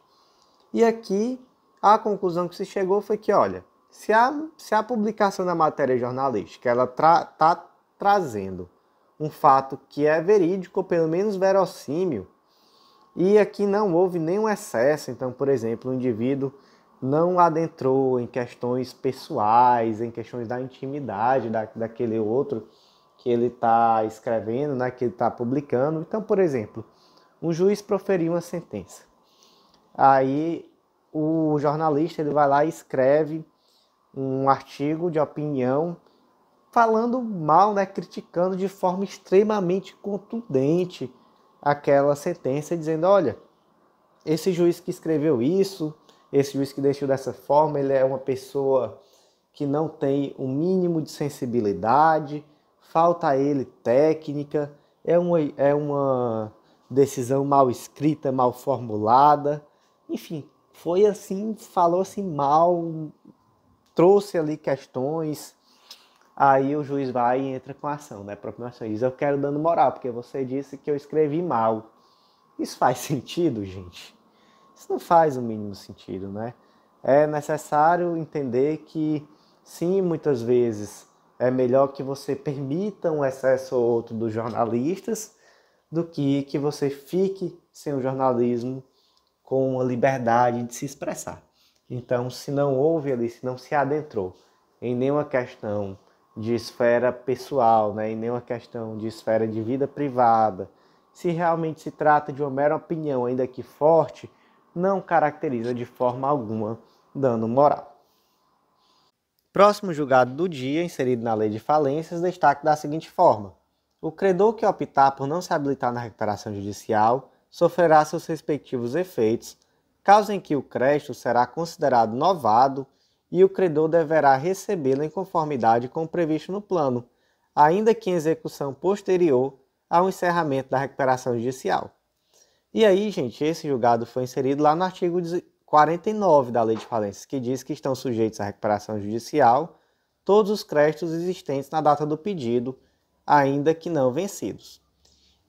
E aqui a conclusão que se chegou foi que, olha, se a, se a publicação da matéria jornalística ela está tra, tá trazendo um fato que é verídico, ou pelo menos verossímil, e aqui não houve nenhum excesso, então, por exemplo, o indivíduo não adentrou em questões pessoais, em questões da intimidade da, daquele outro que ele está escrevendo, né, que ele está publicando. Então, por exemplo, um juiz proferiu uma sentença. Aí o jornalista ele vai lá e escreve um artigo de opinião falando mal, né, criticando de forma extremamente contundente aquela sentença, dizendo, olha, esse juiz que escreveu isso, esse juiz que deixou dessa forma, ele é uma pessoa que não tem o um mínimo de sensibilidade, falta a ele técnica, é uma, é uma decisão mal escrita, mal formulada. Enfim, foi assim, falou assim mal, trouxe ali questões. Aí o juiz vai e entra com a ação, né? Proclamação. Diz: Eu quero dando moral, porque você disse que eu escrevi mal. Isso faz sentido, gente? Isso não faz o mínimo sentido, né? É necessário entender que, sim, muitas vezes é melhor que você permita um excesso ou outro dos jornalistas do que que você fique sem o jornalismo com a liberdade de se expressar. Então, se não houve ali, se não se adentrou em nenhuma questão de esfera pessoal, né, em nenhuma questão de esfera de vida privada, se realmente se trata de uma mera opinião, ainda que forte, não caracteriza de forma alguma dano moral. Próximo julgado do dia, inserido na lei de falências, destaque da seguinte forma: o credor que optar por não se habilitar na recuperação judicial sofrerá seus respectivos efeitos, caso em que o crédito será considerado novado e o credor deverá recebê-lo em conformidade com o previsto no plano, ainda que em execução posterior ao encerramento da recuperação judicial. E aí, gente, esse julgado foi inserido lá no artigo 49 da Lei de Falências, que diz que estão sujeitos à recuperação judicial todos os créditos existentes na data do pedido, ainda que não vencidos.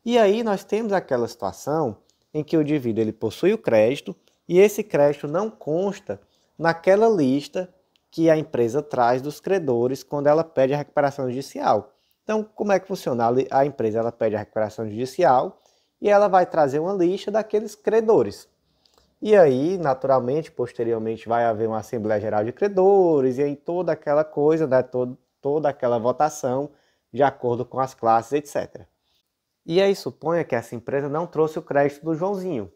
E aí nós temos aquela situação em que o indivíduo ele possui o crédito e esse crédito não consta naquela lista que a empresa traz dos credores quando ela pede a recuperação judicial. Então, como é que funciona? A empresa ela pede a recuperação judicial e ela vai trazer uma lista daqueles credores. E aí, naturalmente, posteriormente vai haver uma Assembleia Geral de Credores e aí toda aquela coisa, né, todo, toda aquela votação de acordo com as classes, etc. E aí suponha que essa empresa não trouxe o crédito do Joãozinho. O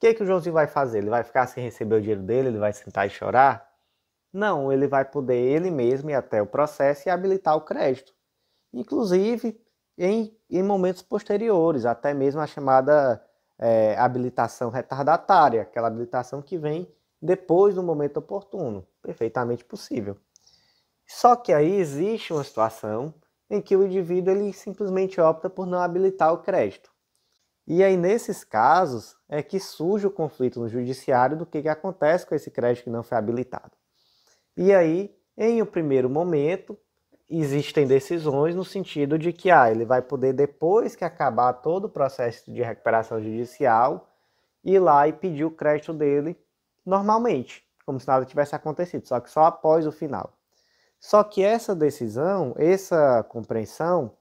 que, é que o Joãozinho vai fazer? Ele vai ficar sem receber o dinheiro dele? Ele vai sentar e chorar? Não, ele vai poder ele mesmo ir até o processo e habilitar o crédito. Inclusive em, em momentos posteriores, até mesmo a chamada é, habilitação retardatária, aquela habilitação que vem depois do momento oportuno. Perfeitamente possível. Só que aí existe uma situação em que o indivíduo ele simplesmente opta por não habilitar o crédito. E aí, nesses casos, é que surge o conflito no judiciário do que, que acontece com esse crédito que não foi habilitado. E aí, em um primeiro momento, existem decisões no sentido de que ah, ele vai poder, depois que acabar todo o processo de recuperação judicial, ir lá e pedir o crédito dele normalmente, como se nada tivesse acontecido, só que só após o final. Só que essa decisão, essa compreensão,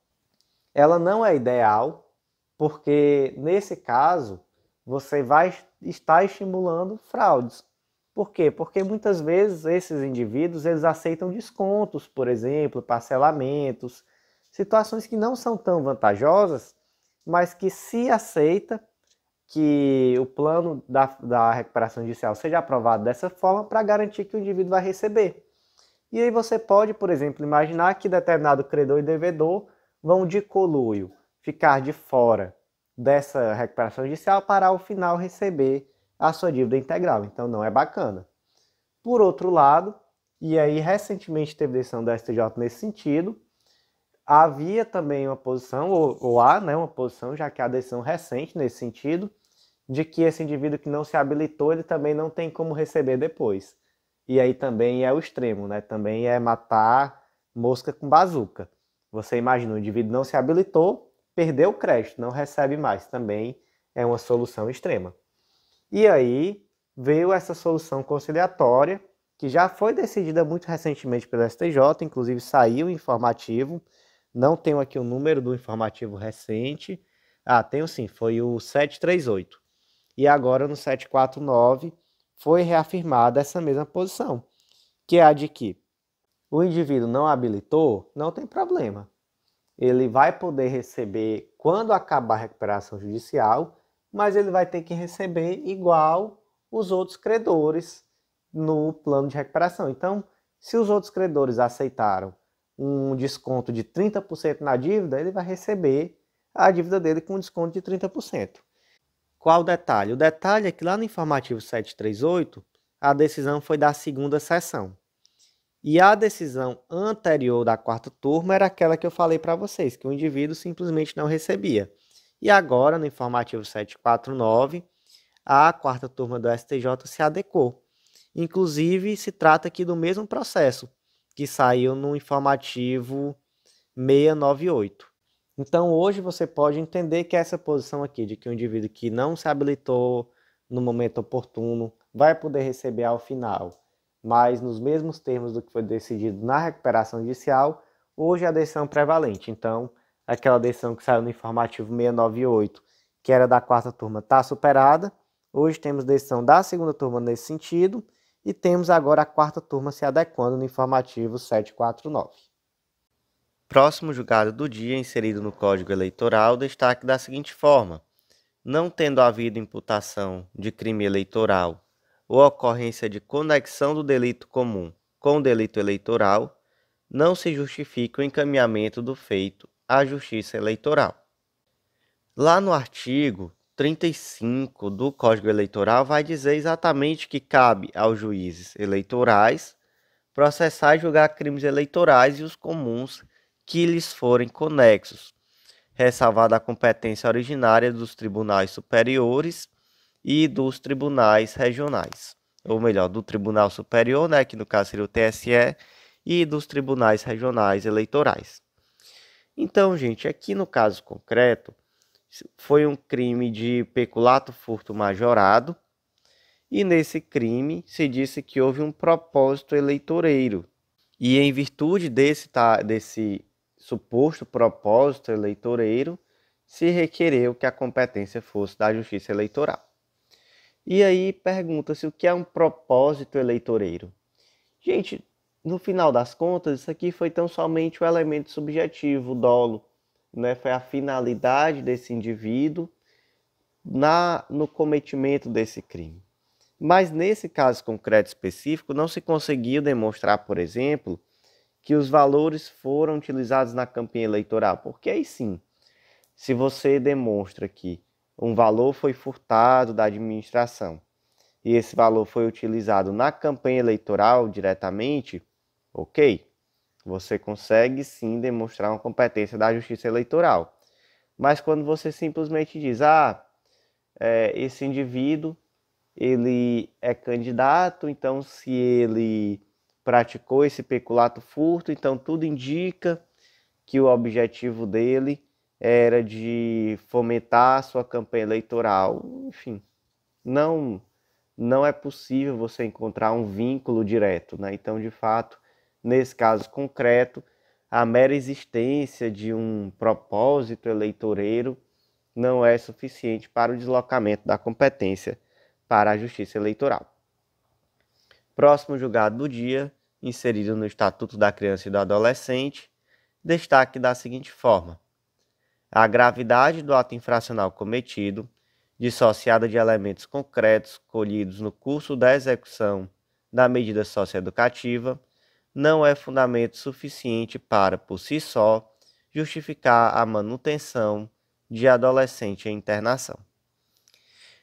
ela não é ideal, porque nesse caso você vai estar estimulando fraudes. Por quê? Porque muitas vezes esses indivíduos eles aceitam descontos, por exemplo, parcelamentos, situações que não são tão vantajosas, mas que se aceita que o plano da, da recuperação judicial seja aprovado dessa forma para garantir que o indivíduo vai receber. E aí você pode, por exemplo, imaginar que determinado credor e devedor vão de coluio ficar de fora dessa recuperação judicial para ao final receber a sua dívida integral. Então não é bacana. Por outro lado, e aí recentemente teve decisão da STJ nesse sentido, havia também uma posição, ou, ou há né, uma posição, já que há decisão recente nesse sentido, de que esse indivíduo que não se habilitou, ele também não tem como receber depois. E aí também é o extremo, né? Também é matar mosca com bazuca. Você imagina, o indivíduo não se habilitou, perdeu o crédito, não recebe mais. Também é uma solução extrema. E aí veio essa solução conciliatória, que já foi decidida muito recentemente pelo STJ, inclusive saiu informativo. Não tenho aqui o número do informativo recente. Ah, tenho sim, foi o 738. E agora no 749 foi reafirmada essa mesma posição, que é a de que o indivíduo não habilitou, não tem problema. Ele vai poder receber quando acabar a recuperação judicial, mas ele vai ter que receber igual os outros credores no plano de recuperação. Então, se os outros credores aceitaram um desconto de 30% na dívida, ele vai receber a dívida dele com um desconto de 30%. Qual o detalhe? O detalhe é que lá no informativo 738, a decisão foi da segunda sessão. E a decisão anterior da quarta turma era aquela que eu falei para vocês, que o indivíduo simplesmente não recebia. E agora, no informativo 749, a quarta turma do STJ se adequou. Inclusive, se trata aqui do mesmo processo que saiu no informativo 698. Então hoje você pode entender que essa posição aqui, de que um indivíduo que não se habilitou no momento oportuno vai poder receber ao final, mas nos mesmos termos do que foi decidido na recuperação judicial, hoje é a decisão é prevalente. Então, aquela decisão que saiu no informativo 698, que era da quarta turma, está superada. Hoje temos decisão da segunda turma nesse sentido e temos agora a quarta turma se adequando no informativo 749. Próximo julgado do dia, inserido no Código Eleitoral, destaque da seguinte forma: não tendo havido imputação de crime eleitoral ou ocorrência de conexão do delito comum com o delito eleitoral, não se justifica o encaminhamento do feito à Justiça Eleitoral. Lá no artigo 35 do Código Eleitoral vai dizer exatamente que cabe aos juízes eleitorais processar e julgar crimes eleitorais e os comuns que lhes forem conexos, ressalvada a competência originária dos tribunais superiores e dos tribunais regionais, ou melhor, do Tribunal Superior, né, que no caso seria o TSE, e dos tribunais regionais eleitorais. Então, gente, aqui no caso concreto, foi um crime de peculato furto majorado, e nesse crime se disse que houve um propósito eleitoreiro. E em virtude desse, tá, desse suposto propósito eleitoreiro, se requereu que a competência fosse da Justiça Eleitoral. E aí pergunta-se o que é um propósito eleitoreiro. Gente, no final das contas, isso aqui foi tão somente o elemento subjetivo, o dolo, né? Foi a finalidade desse indivíduo na no cometimento desse crime. Mas nesse caso concreto específico, não se conseguiu demonstrar, por exemplo, que os valores foram utilizados na campanha eleitoral, porque aí sim, se você demonstra que um valor foi furtado da administração e esse valor foi utilizado na campanha eleitoral diretamente, ok, você consegue sim demonstrar uma competência da justiça eleitoral. Mas quando você simplesmente diz, ah, é, esse indivíduo ele é candidato, então se ele praticou esse peculato furto, então tudo indica que o objetivo dele era de fomentar a sua campanha eleitoral. Enfim, não não é possível você encontrar um vínculo direto, né? Então, de fato, nesse caso concreto, a mera existência de um propósito eleitoreiro não é suficiente para o deslocamento da competência para a Justiça Eleitoral próximo julgado do dia, inserido no Estatuto da Criança e do Adolescente, destaque da seguinte forma: a gravidade do ato infracional cometido, dissociada de elementos concretos colhidos no curso da execução da medida socioeducativa, não é fundamento suficiente para, por si só, justificar a manutenção de adolescente em internação.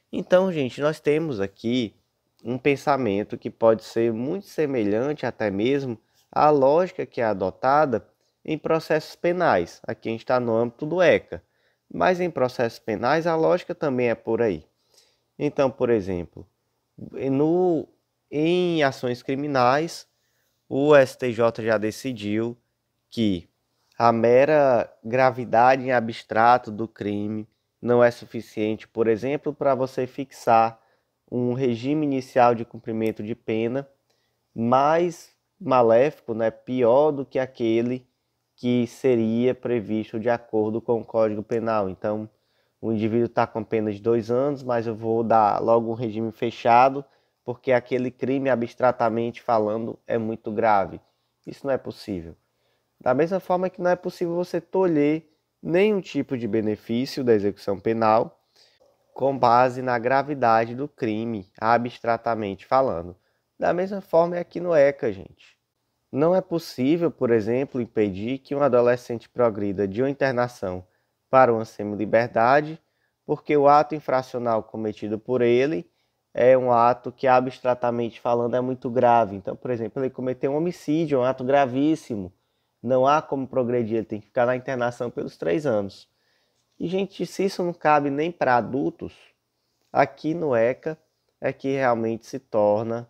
Então, gente, nós temos aqui um pensamento que pode ser muito semelhante até mesmo à lógica que é adotada em processos penais. Aqui a gente está no âmbito do ECA, mas em processos penais a lógica também é por aí. Então, por exemplo, no, em ações criminais, o STJ já decidiu que a mera gravidade em abstrato do crime não é suficiente, por exemplo, para você fixar um regime inicial de cumprimento de pena mais maléfico, né, pior do que aquele que seria previsto de acordo com o Código Penal. Então, o indivíduo está com pena de dois anos, mas eu vou dar logo um regime fechado, porque aquele crime, abstratamente falando, é muito grave. Isso não é possível. Da mesma forma que não é possível você tolher nenhum tipo de benefício da execução penal, com base na gravidade do crime, abstratamente falando. Da mesma forma é aqui no ECA, gente. Não é possível, por exemplo, impedir que um adolescente progrida de uma internação para uma semi-liberdade, porque o ato infracional cometido por ele é um ato que, abstratamente falando, é muito grave. Então, por exemplo, ele cometeu um homicídio, um ato gravíssimo. Não há como progredir, ele tem que ficar na internação pelos três anos. E, gente, se isso não cabe nem para adultos, aqui no ECA é que realmente se torna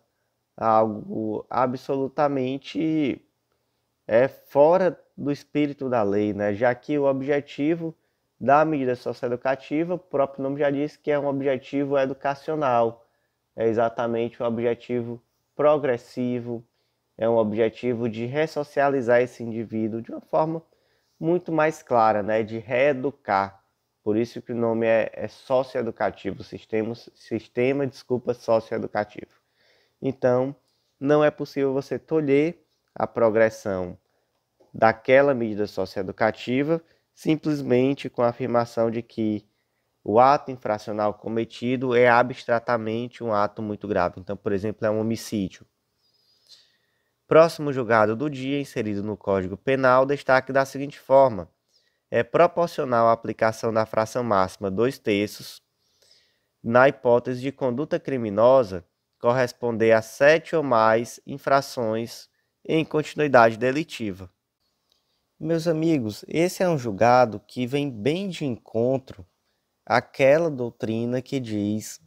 algo absolutamente é fora do espírito da lei, né? já que o objetivo da medida socioeducativa, o próprio nome já diz que é um objetivo educacional, é exatamente um objetivo progressivo, é um objetivo de ressocializar esse indivíduo de uma forma muito mais clara, né? de reeducar. Por isso que o nome é, é socioeducativo, sistema, sistema, desculpa, socioeducativo. Então, não é possível você tolher a progressão daquela medida socioeducativa simplesmente com a afirmação de que o ato infracional cometido é abstratamente um ato muito grave. Então, por exemplo, é um homicídio. Próximo julgado do dia, inserido no Código Penal, destaque da seguinte forma: é proporcional à aplicação da fração máxima 2 terços na hipótese de conduta criminosa corresponder a sete ou mais infrações em continuidade delitiva. Meus amigos, esse é um julgado que vem bem de encontro àquela doutrina que diz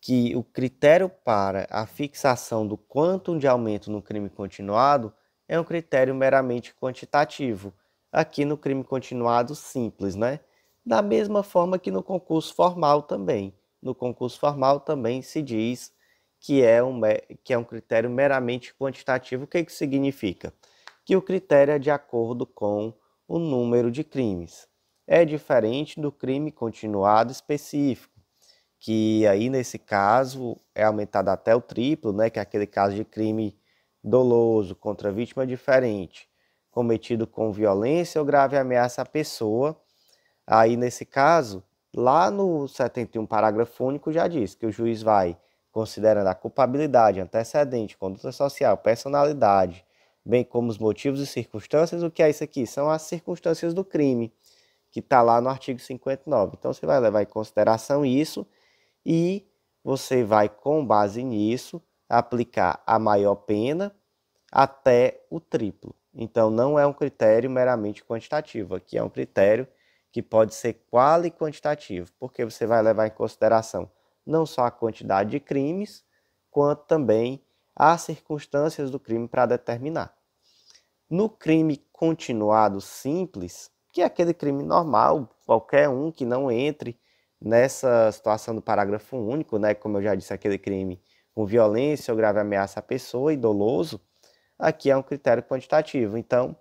que o critério para a fixação do quantum de aumento no crime continuado é um critério meramente quantitativo aqui no crime continuado simples, né? Da mesma forma que no concurso formal também. No concurso formal também se diz que é um, que é um critério meramente quantitativo. O que, que significa? Que o critério é de acordo com o número de crimes. É diferente do crime continuado específico, que aí nesse caso é aumentado até o triplo, né, que é aquele caso de crime doloso contra vítima é diferente cometido com violência ou grave ameaça à pessoa. Aí, nesse caso, lá no 71, parágrafo único, já diz que o juiz vai, considerando a culpabilidade, antecedente, conduta social, personalidade, bem como os motivos e circunstâncias, o que é isso aqui? São as circunstâncias do crime, que está lá no artigo 59. Então, você vai levar em consideração isso e você vai, com base nisso, aplicar a maior pena até o triplo. Então, não é um critério meramente quantitativo, aqui é um critério que pode ser qual e quantitativo, porque você vai levar em consideração não só a quantidade de crimes, quanto também as circunstâncias do crime para determinar. No crime continuado simples, que é aquele crime normal, qualquer um que não entre nessa situação do parágrafo único, né, como eu já disse, aquele crime com violência ou grave ameaça à pessoa e doloso, aqui é um critério quantitativo. Então,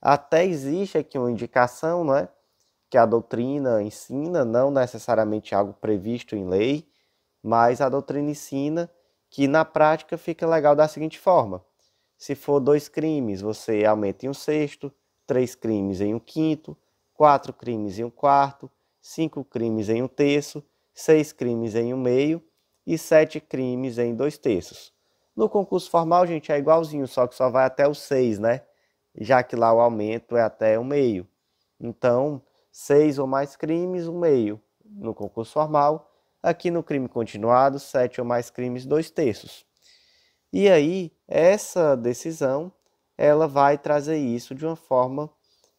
até existe aqui uma indicação, né, que a doutrina ensina, não necessariamente algo previsto em lei, mas a doutrina ensina que na prática fica legal da seguinte forma: se for dois crimes, você aumenta em um sexto, três crimes em um quinto, quatro crimes em um quarto, cinco crimes em um terço, seis crimes em um meio e sete crimes em dois terços. No concurso formal, gente, é igualzinho, só que só vai até o 6, né? Já que lá o aumento é até o meio. Então, 6 ou mais crimes, um meio. No concurso formal, aqui no crime continuado, 7 ou mais crimes, dois terços. E aí, essa decisão, ela vai trazer isso de uma forma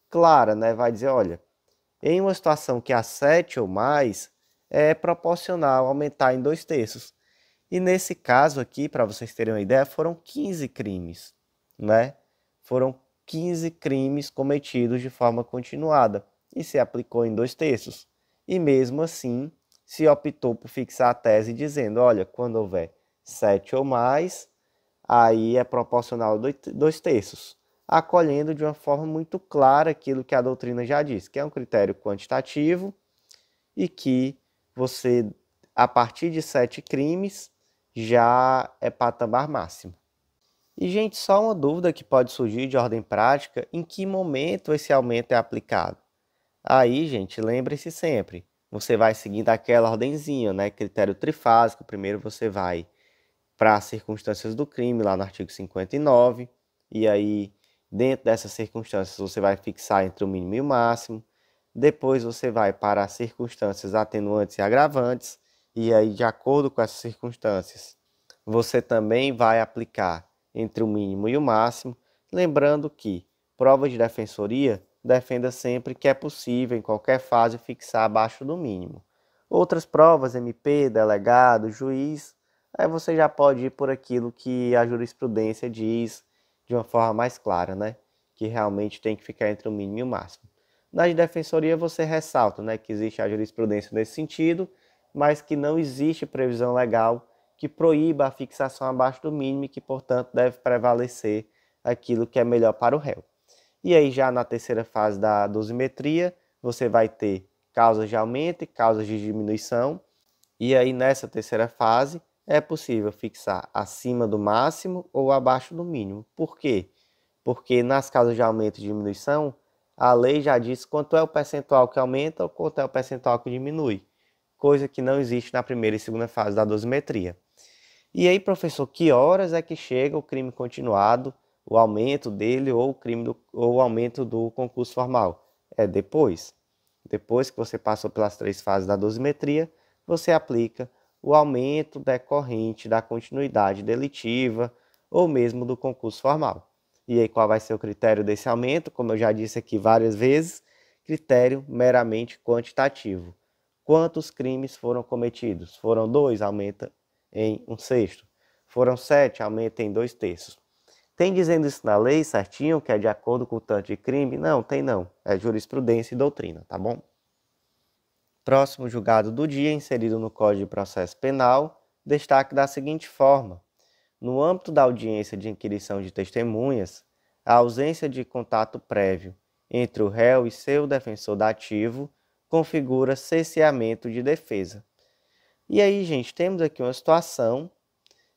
clara, né? Vai dizer, olha, em uma situação que há 7 ou mais, é proporcional aumentar em dois terços. E nesse caso aqui, para vocês terem uma ideia, foram 15 crimes, né? Foram 15 crimes cometidos de forma continuada e se aplicou em dois terços. E mesmo assim, se optou por fixar a tese dizendo: olha, quando houver sete ou mais, aí é proporcional dois terços, acolhendo de uma forma muito clara aquilo que a doutrina já diz, que é um critério quantitativo e que você, a partir de sete crimes, já é patamar máximo. E, gente, só uma dúvida que pode surgir de ordem prática: em que momento esse aumento é aplicado? Aí, gente, lembre-se sempre: você vai seguindo aquela ordenzinha, né? Critério trifásico. Primeiro você vai para as circunstâncias do crime, lá no artigo 59, e aí, dentro dessas circunstâncias, você vai fixar entre o mínimo e o máximo. Depois você vai para as circunstâncias atenuantes e agravantes e aí, de acordo com as circunstâncias, você também vai aplicar entre o mínimo e o máximo. Lembrando que prova de defensoria defenda sempre que é possível, em qualquer fase, fixar abaixo do mínimo. Outras provas, MP, delegado, juiz, aí você já pode ir por aquilo que a jurisprudência diz de uma forma mais clara, né? Que realmente tem que ficar entre o mínimo e o máximo. Na de defensoria você ressalta né, que existe a jurisprudência nesse sentido mas que não existe previsão legal que proíba a fixação abaixo do mínimo e que, portanto, deve prevalecer aquilo que é melhor para o réu. E aí, já na terceira fase da dosimetria, você vai ter causas de aumento e causas de diminuição. E aí, nessa terceira fase, é possível fixar acima do máximo ou abaixo do mínimo. Por quê? Porque nas causas de aumento e diminuição, a lei já diz quanto é o percentual que aumenta ou quanto é o percentual que diminui coisa que não existe na primeira e segunda fase da dosimetria. E aí, professor, que horas é que chega o crime continuado, o aumento dele ou o crime do, ou o aumento do concurso formal? É depois. Depois que você passou pelas três fases da dosimetria, você aplica o aumento decorrente da continuidade delitiva ou mesmo do concurso formal. E aí, qual vai ser o critério desse aumento? Como eu já disse aqui várias vezes, critério meramente quantitativo. Quantos crimes foram cometidos? Foram dois, aumenta em um sexto. Foram sete, aumenta em dois terços. Tem dizendo isso na lei certinho, que é de acordo com o tanto de crime? Não, tem não. É jurisprudência e doutrina, tá bom? Próximo julgado do dia, inserido no Código de Processo Penal, destaque da seguinte forma: no âmbito da audiência de inquirição de testemunhas, a ausência de contato prévio entre o réu e seu defensor dativo configura cerceamento de defesa. E aí, gente, temos aqui uma situação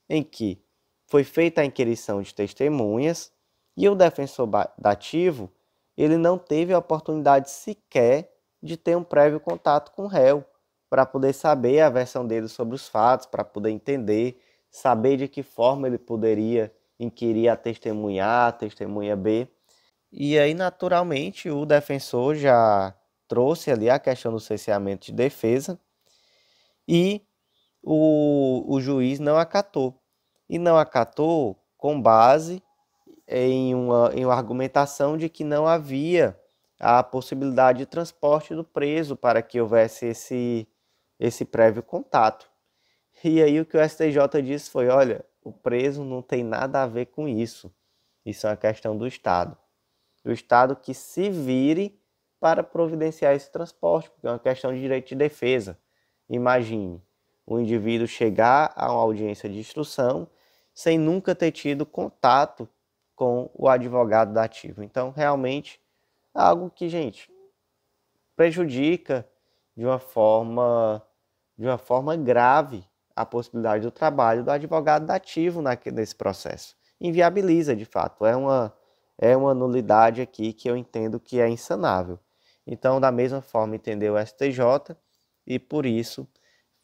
em que foi feita a inquirição de testemunhas e o defensor dativo ele não teve a oportunidade sequer de ter um prévio contato com o réu para poder saber a versão dele sobre os fatos, para poder entender, saber de que forma ele poderia inquirir a testemunha A, a testemunha B. E aí, naturalmente, o defensor já trouxe ali a questão do cerceamento de defesa e o, o juiz não acatou. E não acatou com base em uma, em uma argumentação de que não havia a possibilidade de transporte do preso para que houvesse esse, esse prévio contato. E aí o que o STJ disse foi: olha, o preso não tem nada a ver com isso. Isso é uma questão do Estado. O Estado que se vire para providenciar esse transporte, porque é uma questão de direito de defesa. Imagine o indivíduo chegar a uma audiência de instrução sem nunca ter tido contato com o advogado da ativo. Então, realmente, é algo que, gente, prejudica de uma forma de uma forma grave a possibilidade do trabalho do advogado da ativo nesse processo. Inviabiliza, de fato, é uma é uma nulidade aqui que eu entendo que é insanável. Então, da mesma forma, entendeu o STJ e por isso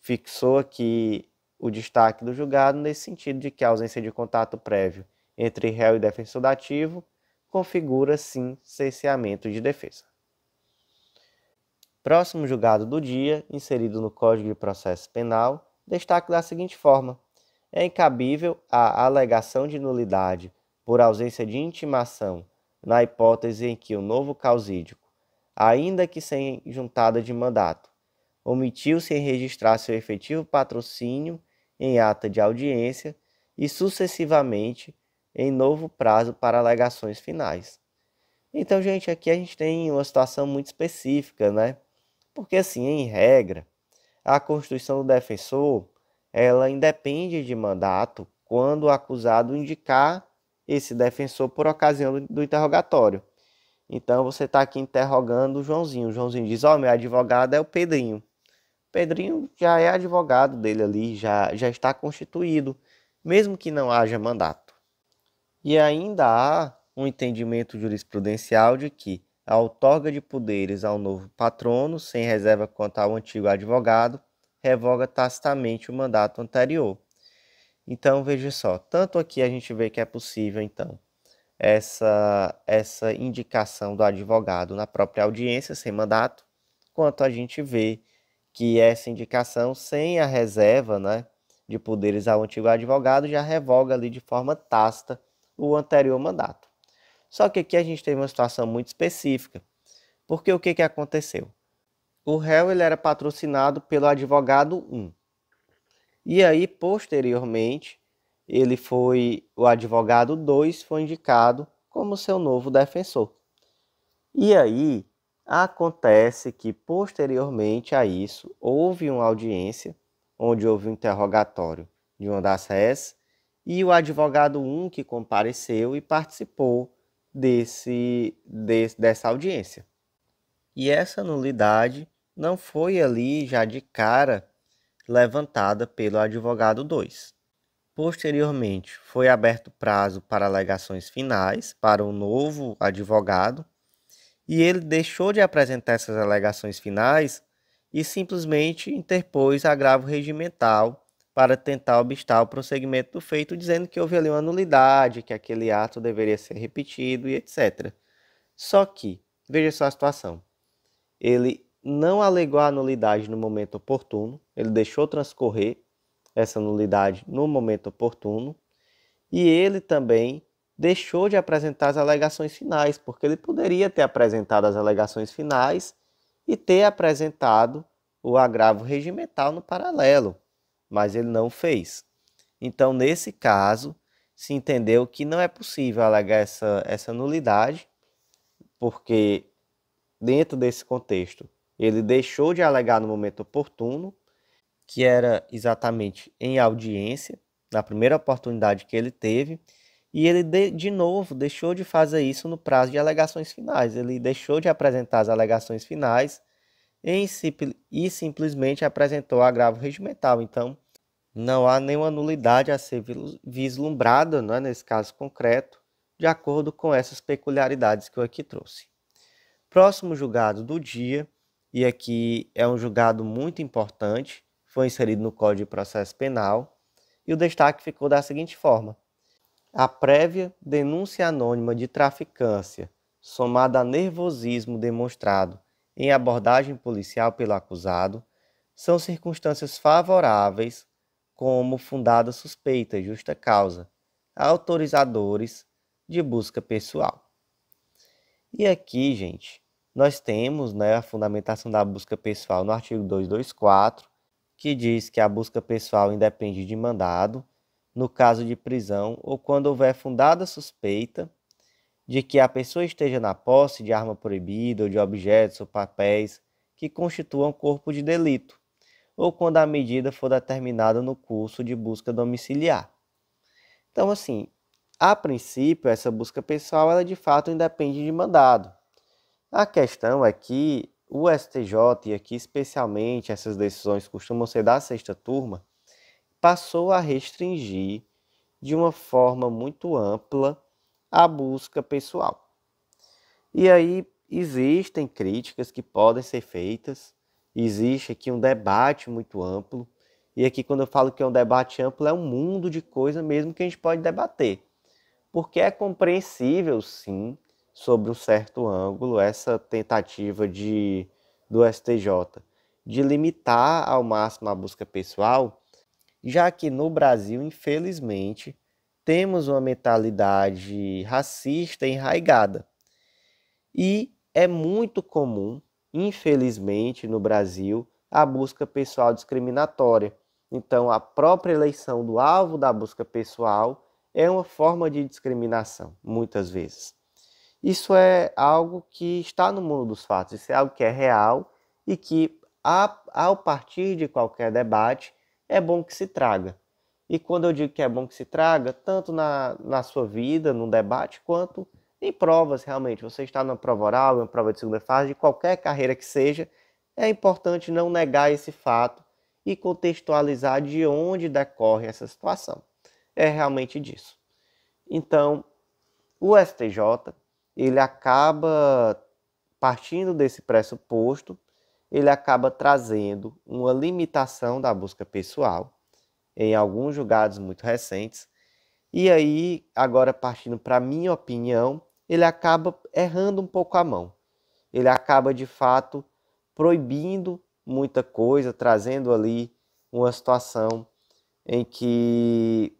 fixou aqui o destaque do julgado nesse sentido de que a ausência de contato prévio entre réu e defensor do ativo configura sim cerceamento de defesa. Próximo julgado do dia, inserido no Código de Processo Penal, destaque da seguinte forma: é incabível a alegação de nulidade por ausência de intimação na hipótese em que o novo causídico ainda que sem juntada de mandato. Omitiu-se em registrar seu efetivo patrocínio em ata de audiência e, sucessivamente, em novo prazo para alegações finais. Então, gente, aqui a gente tem uma situação muito específica, né? Porque, assim, em regra, a Constituição do defensor ela independe de mandato quando o acusado indicar esse defensor por ocasião do interrogatório. Então você está aqui interrogando o Joãozinho. O Joãozinho diz: Ó, oh, meu advogado é o Pedrinho. O Pedrinho já é advogado dele ali, já, já está constituído, mesmo que não haja mandato. E ainda há um entendimento jurisprudencial de que a outorga de poderes ao novo patrono, sem reserva quanto ao antigo advogado, revoga tacitamente o mandato anterior. Então veja só, tanto aqui a gente vê que é possível então essa, essa indicação do advogado na própria audiência, sem mandato, quanto a gente vê que essa indicação, sem a reserva né, de poderes ao antigo advogado, já revoga ali de forma tácita o anterior mandato. Só que aqui a gente teve uma situação muito específica, porque o que, que aconteceu? O réu ele era patrocinado pelo advogado 1. E aí, posteriormente, ele foi o advogado 2 foi indicado como seu novo defensor. E aí acontece que posteriormente a isso houve uma audiência onde houve um interrogatório de uma das réis e o advogado 1 um que compareceu e participou desse, dessa audiência. E essa nulidade não foi ali já de cara levantada pelo advogado 2. Posteriormente, foi aberto prazo para alegações finais para o novo advogado e ele deixou de apresentar essas alegações finais e simplesmente interpôs agravo regimental para tentar obstar o prosseguimento do feito, dizendo que houve ali uma nulidade, que aquele ato deveria ser repetido e etc. Só que, veja só a situação, ele não alegou a nulidade no momento oportuno, ele deixou transcorrer essa nulidade no momento oportuno, e ele também deixou de apresentar as alegações finais, porque ele poderia ter apresentado as alegações finais e ter apresentado o agravo regimental no paralelo, mas ele não fez. Então, nesse caso, se entendeu que não é possível alegar essa, essa nulidade, porque dentro desse contexto ele deixou de alegar no momento oportuno que era exatamente em audiência, na primeira oportunidade que ele teve, e ele, de, de, novo, deixou de fazer isso no prazo de alegações finais. Ele deixou de apresentar as alegações finais e, e simplesmente apresentou agravo regimental. Então, não há nenhuma nulidade a ser vislumbrada, né, nesse caso concreto, de acordo com essas peculiaridades que eu aqui trouxe. Próximo julgado do dia, e aqui é um julgado muito importante, foi inserido no Código de Processo Penal e o destaque ficou da seguinte forma: a prévia denúncia anônima de traficância, somada a nervosismo demonstrado em abordagem policial pelo acusado, são circunstâncias favoráveis como fundada suspeita justa causa, autorizadores de busca pessoal. E aqui, gente, nós temos né, a fundamentação da busca pessoal no artigo 224 que diz que a busca pessoal independe de mandado, no caso de prisão ou quando houver fundada suspeita de que a pessoa esteja na posse de arma proibida ou de objetos ou papéis que constituam corpo de delito, ou quando a medida for determinada no curso de busca domiciliar. Então, assim, a princípio, essa busca pessoal ela de fato independe de mandado. A questão é que o STJ, e aqui especialmente essas decisões costumam ser da sexta turma, passou a restringir de uma forma muito ampla a busca pessoal. E aí existem críticas que podem ser feitas, existe aqui um debate muito amplo, e aqui quando eu falo que é um debate amplo, é um mundo de coisa mesmo que a gente pode debater. Porque é compreensível, sim, sobre um certo ângulo essa tentativa de do STJ de limitar ao máximo a busca pessoal, já que no Brasil, infelizmente, temos uma mentalidade racista enraigada. E é muito comum, infelizmente, no Brasil, a busca pessoal discriminatória. Então, a própria eleição do alvo da busca pessoal é uma forma de discriminação, muitas vezes. Isso é algo que está no mundo dos fatos, isso é algo que é real e que, a, ao partir de qualquer debate, é bom que se traga. E quando eu digo que é bom que se traga, tanto na, na sua vida, no debate, quanto em provas, realmente. Você está na prova oral, em prova de segunda fase, de qualquer carreira que seja, é importante não negar esse fato e contextualizar de onde decorre essa situação. É realmente disso. Então, o STJ ele acaba partindo desse pressuposto, ele acaba trazendo uma limitação da busca pessoal em alguns julgados muito recentes. E aí, agora partindo para minha opinião, ele acaba errando um pouco a mão. Ele acaba de fato proibindo muita coisa, trazendo ali uma situação em que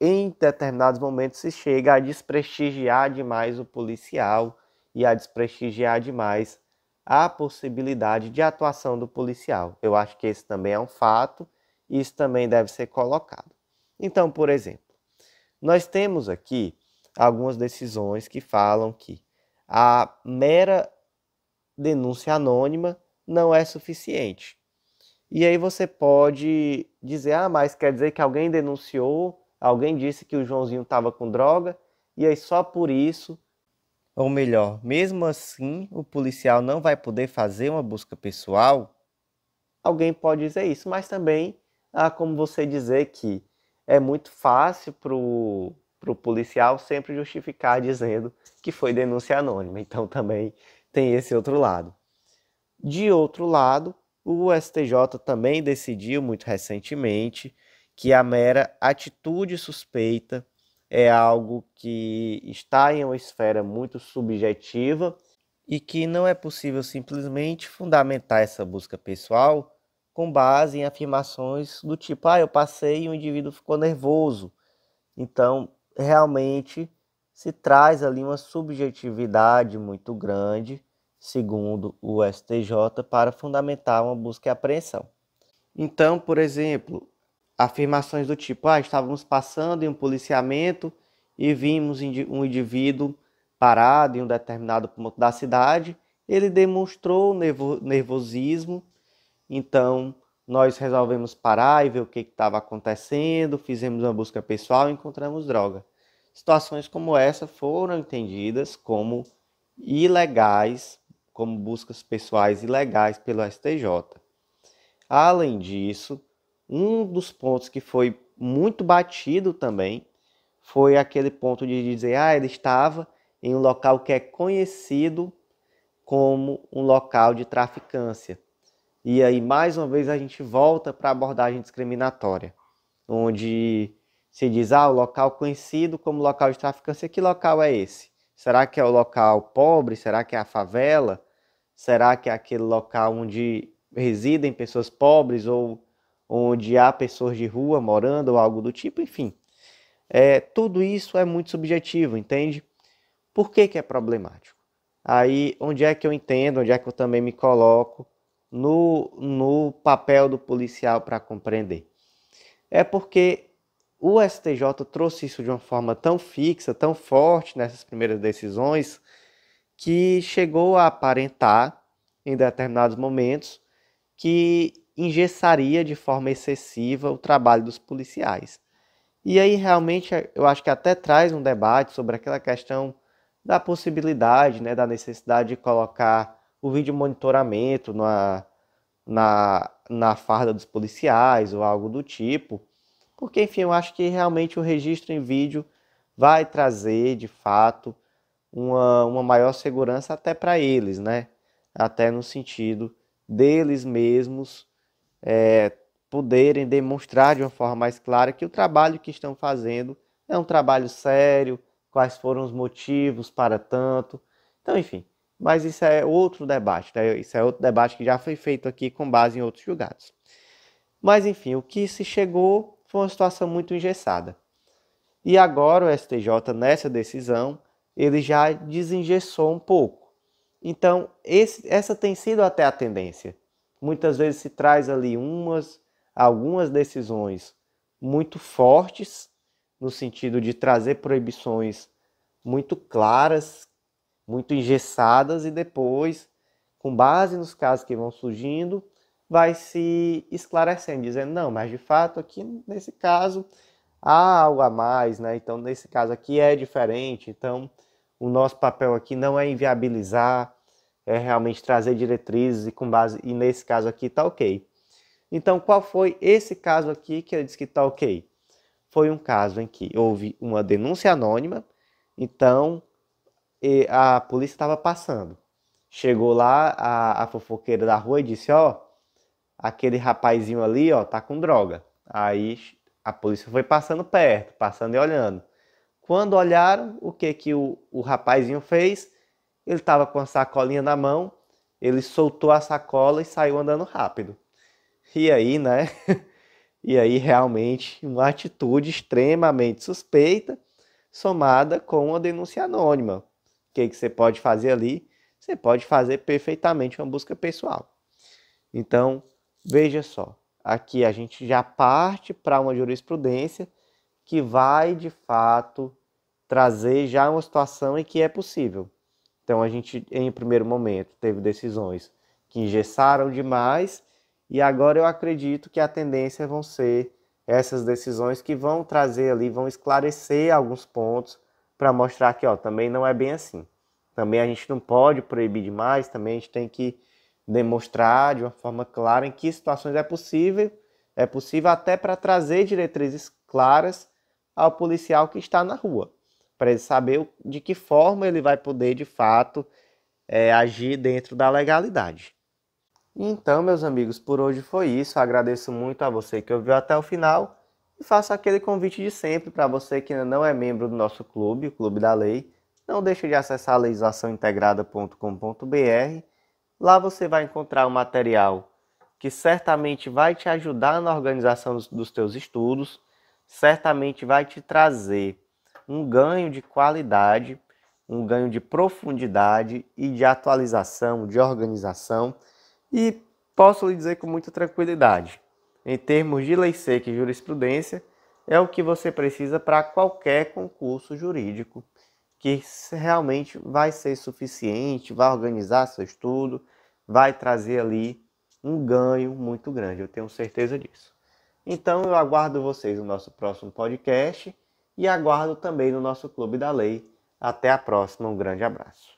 em determinados momentos se chega a desprestigiar demais o policial e a desprestigiar demais a possibilidade de atuação do policial. Eu acho que esse também é um fato e isso também deve ser colocado. Então, por exemplo, nós temos aqui algumas decisões que falam que a mera denúncia anônima não é suficiente. E aí você pode dizer, ah, mas quer dizer que alguém denunciou Alguém disse que o Joãozinho estava com droga e aí só por isso, ou melhor, mesmo assim, o policial não vai poder fazer uma busca pessoal? Alguém pode dizer isso, mas também há como você dizer que é muito fácil para o policial sempre justificar dizendo que foi denúncia anônima. Então também tem esse outro lado. De outro lado, o STJ também decidiu muito recentemente que a mera atitude suspeita é algo que está em uma esfera muito subjetiva e que não é possível simplesmente fundamentar essa busca pessoal com base em afirmações do tipo: ah, eu passei e o indivíduo ficou nervoso. Então, realmente se traz ali uma subjetividade muito grande, segundo o STJ, para fundamentar uma busca e apreensão. Então, por exemplo, afirmações do tipo: ah, estávamos passando em um policiamento e vimos um indivíduo parado em um determinado ponto da cidade, ele demonstrou nervosismo, então nós resolvemos parar e ver o que estava acontecendo, fizemos uma busca pessoal e encontramos droga. Situações como essa foram entendidas como ilegais, como buscas pessoais ilegais pelo STJ. Além disso, um dos pontos que foi muito batido também foi aquele ponto de dizer, ah, ele estava em um local que é conhecido como um local de traficância. E aí, mais uma vez, a gente volta para a abordagem discriminatória, onde se diz, ah, o local conhecido como local de traficância, que local é esse? Será que é o local pobre? Será que é a favela? Será que é aquele local onde residem pessoas pobres ou onde há pessoas de rua morando ou algo do tipo, enfim. É, tudo isso é muito subjetivo, entende? Por que, que é problemático? Aí, onde é que eu entendo, onde é que eu também me coloco no, no papel do policial para compreender? É porque o STJ trouxe isso de uma forma tão fixa, tão forte nessas primeiras decisões, que chegou a aparentar, em determinados momentos, que engessaria de forma excessiva o trabalho dos policiais. E aí realmente é, eu acho que até traz um debate sobre aquela questão da possibilidade, né, da necessidade de colocar o vídeo monitoramento na, na, na farda dos policiais ou algo do tipo. Porque, enfim, eu acho que realmente o registro em vídeo vai trazer, de fato, uma, uma maior segurança até para eles, né? Até no sentido deles mesmos é, poderem demonstrar de uma forma mais clara que o trabalho que estão fazendo é um trabalho sério, quais foram os motivos para tanto. Então, enfim, mas isso é outro debate, né? isso é outro debate que já foi feito aqui com base em outros julgados. Mas, enfim, o que se chegou foi uma situação muito engessada. E agora o STJ, nessa decisão, ele já desengessou um pouco. Então, esse, essa tem sido até a tendência muitas vezes se traz ali umas, algumas decisões muito fortes, no sentido de trazer proibições muito claras, muito engessadas, e depois, com base nos casos que vão surgindo, vai se esclarecendo, dizendo, não, mas de fato aqui nesse caso há algo a mais, né? Então, nesse caso aqui é diferente, então o nosso papel aqui não é inviabilizar é realmente trazer diretrizes e com base e nesse caso aqui tá ok. Então qual foi esse caso aqui que ele disse que tá ok? Foi um caso em que houve uma denúncia anônima, então a polícia estava passando. Chegou lá a, a, fofoqueira da rua e disse, ó, aquele rapazinho ali, ó, tá com droga. Aí a polícia foi passando perto, passando e olhando. Quando olharam, o que que o, o rapazinho fez? Ele estava com a sacolinha na mão, ele soltou a sacola e saiu andando rápido. E aí, né? E aí, realmente, uma atitude extremamente suspeita, somada com uma denúncia anônima. O que, que você pode fazer ali? Você pode fazer perfeitamente uma busca pessoal. Então, veja só, aqui a gente já parte para uma jurisprudência que vai de fato trazer já uma situação em que é possível. Então a gente, em primeiro momento, teve decisões que engessaram demais e agora eu acredito que a tendência vão ser essas decisões que vão trazer ali, vão esclarecer alguns pontos para mostrar que ó, também não é bem assim. Também a gente não pode proibir demais, também a gente tem que demonstrar de uma forma clara em que situações é possível, é possível até para trazer diretrizes claras ao policial que está na rua para ele saber de que forma ele vai poder de fato é, agir dentro da legalidade. Então, meus amigos, por hoje foi isso. agradeço muito a você que ouviu até o final e faço aquele convite de sempre para você que ainda não é membro do nosso clube, o Clube da Lei. Não deixe de acessar legislaçãointegrada.com.br. Lá você vai encontrar o um material que certamente vai te ajudar na organização dos, dos teus estudos, certamente vai te trazer um ganho de qualidade, um ganho de profundidade e de atualização, de organização. E posso lhe dizer com muita tranquilidade, em termos de lei seca e jurisprudência, é o que você precisa para qualquer concurso jurídico, que realmente vai ser suficiente, vai organizar seu estudo, vai trazer ali um ganho muito grande, eu tenho certeza disso. Então eu aguardo vocês no nosso próximo podcast e aguardo também no nosso Clube da Lei. Até a próxima, um grande abraço.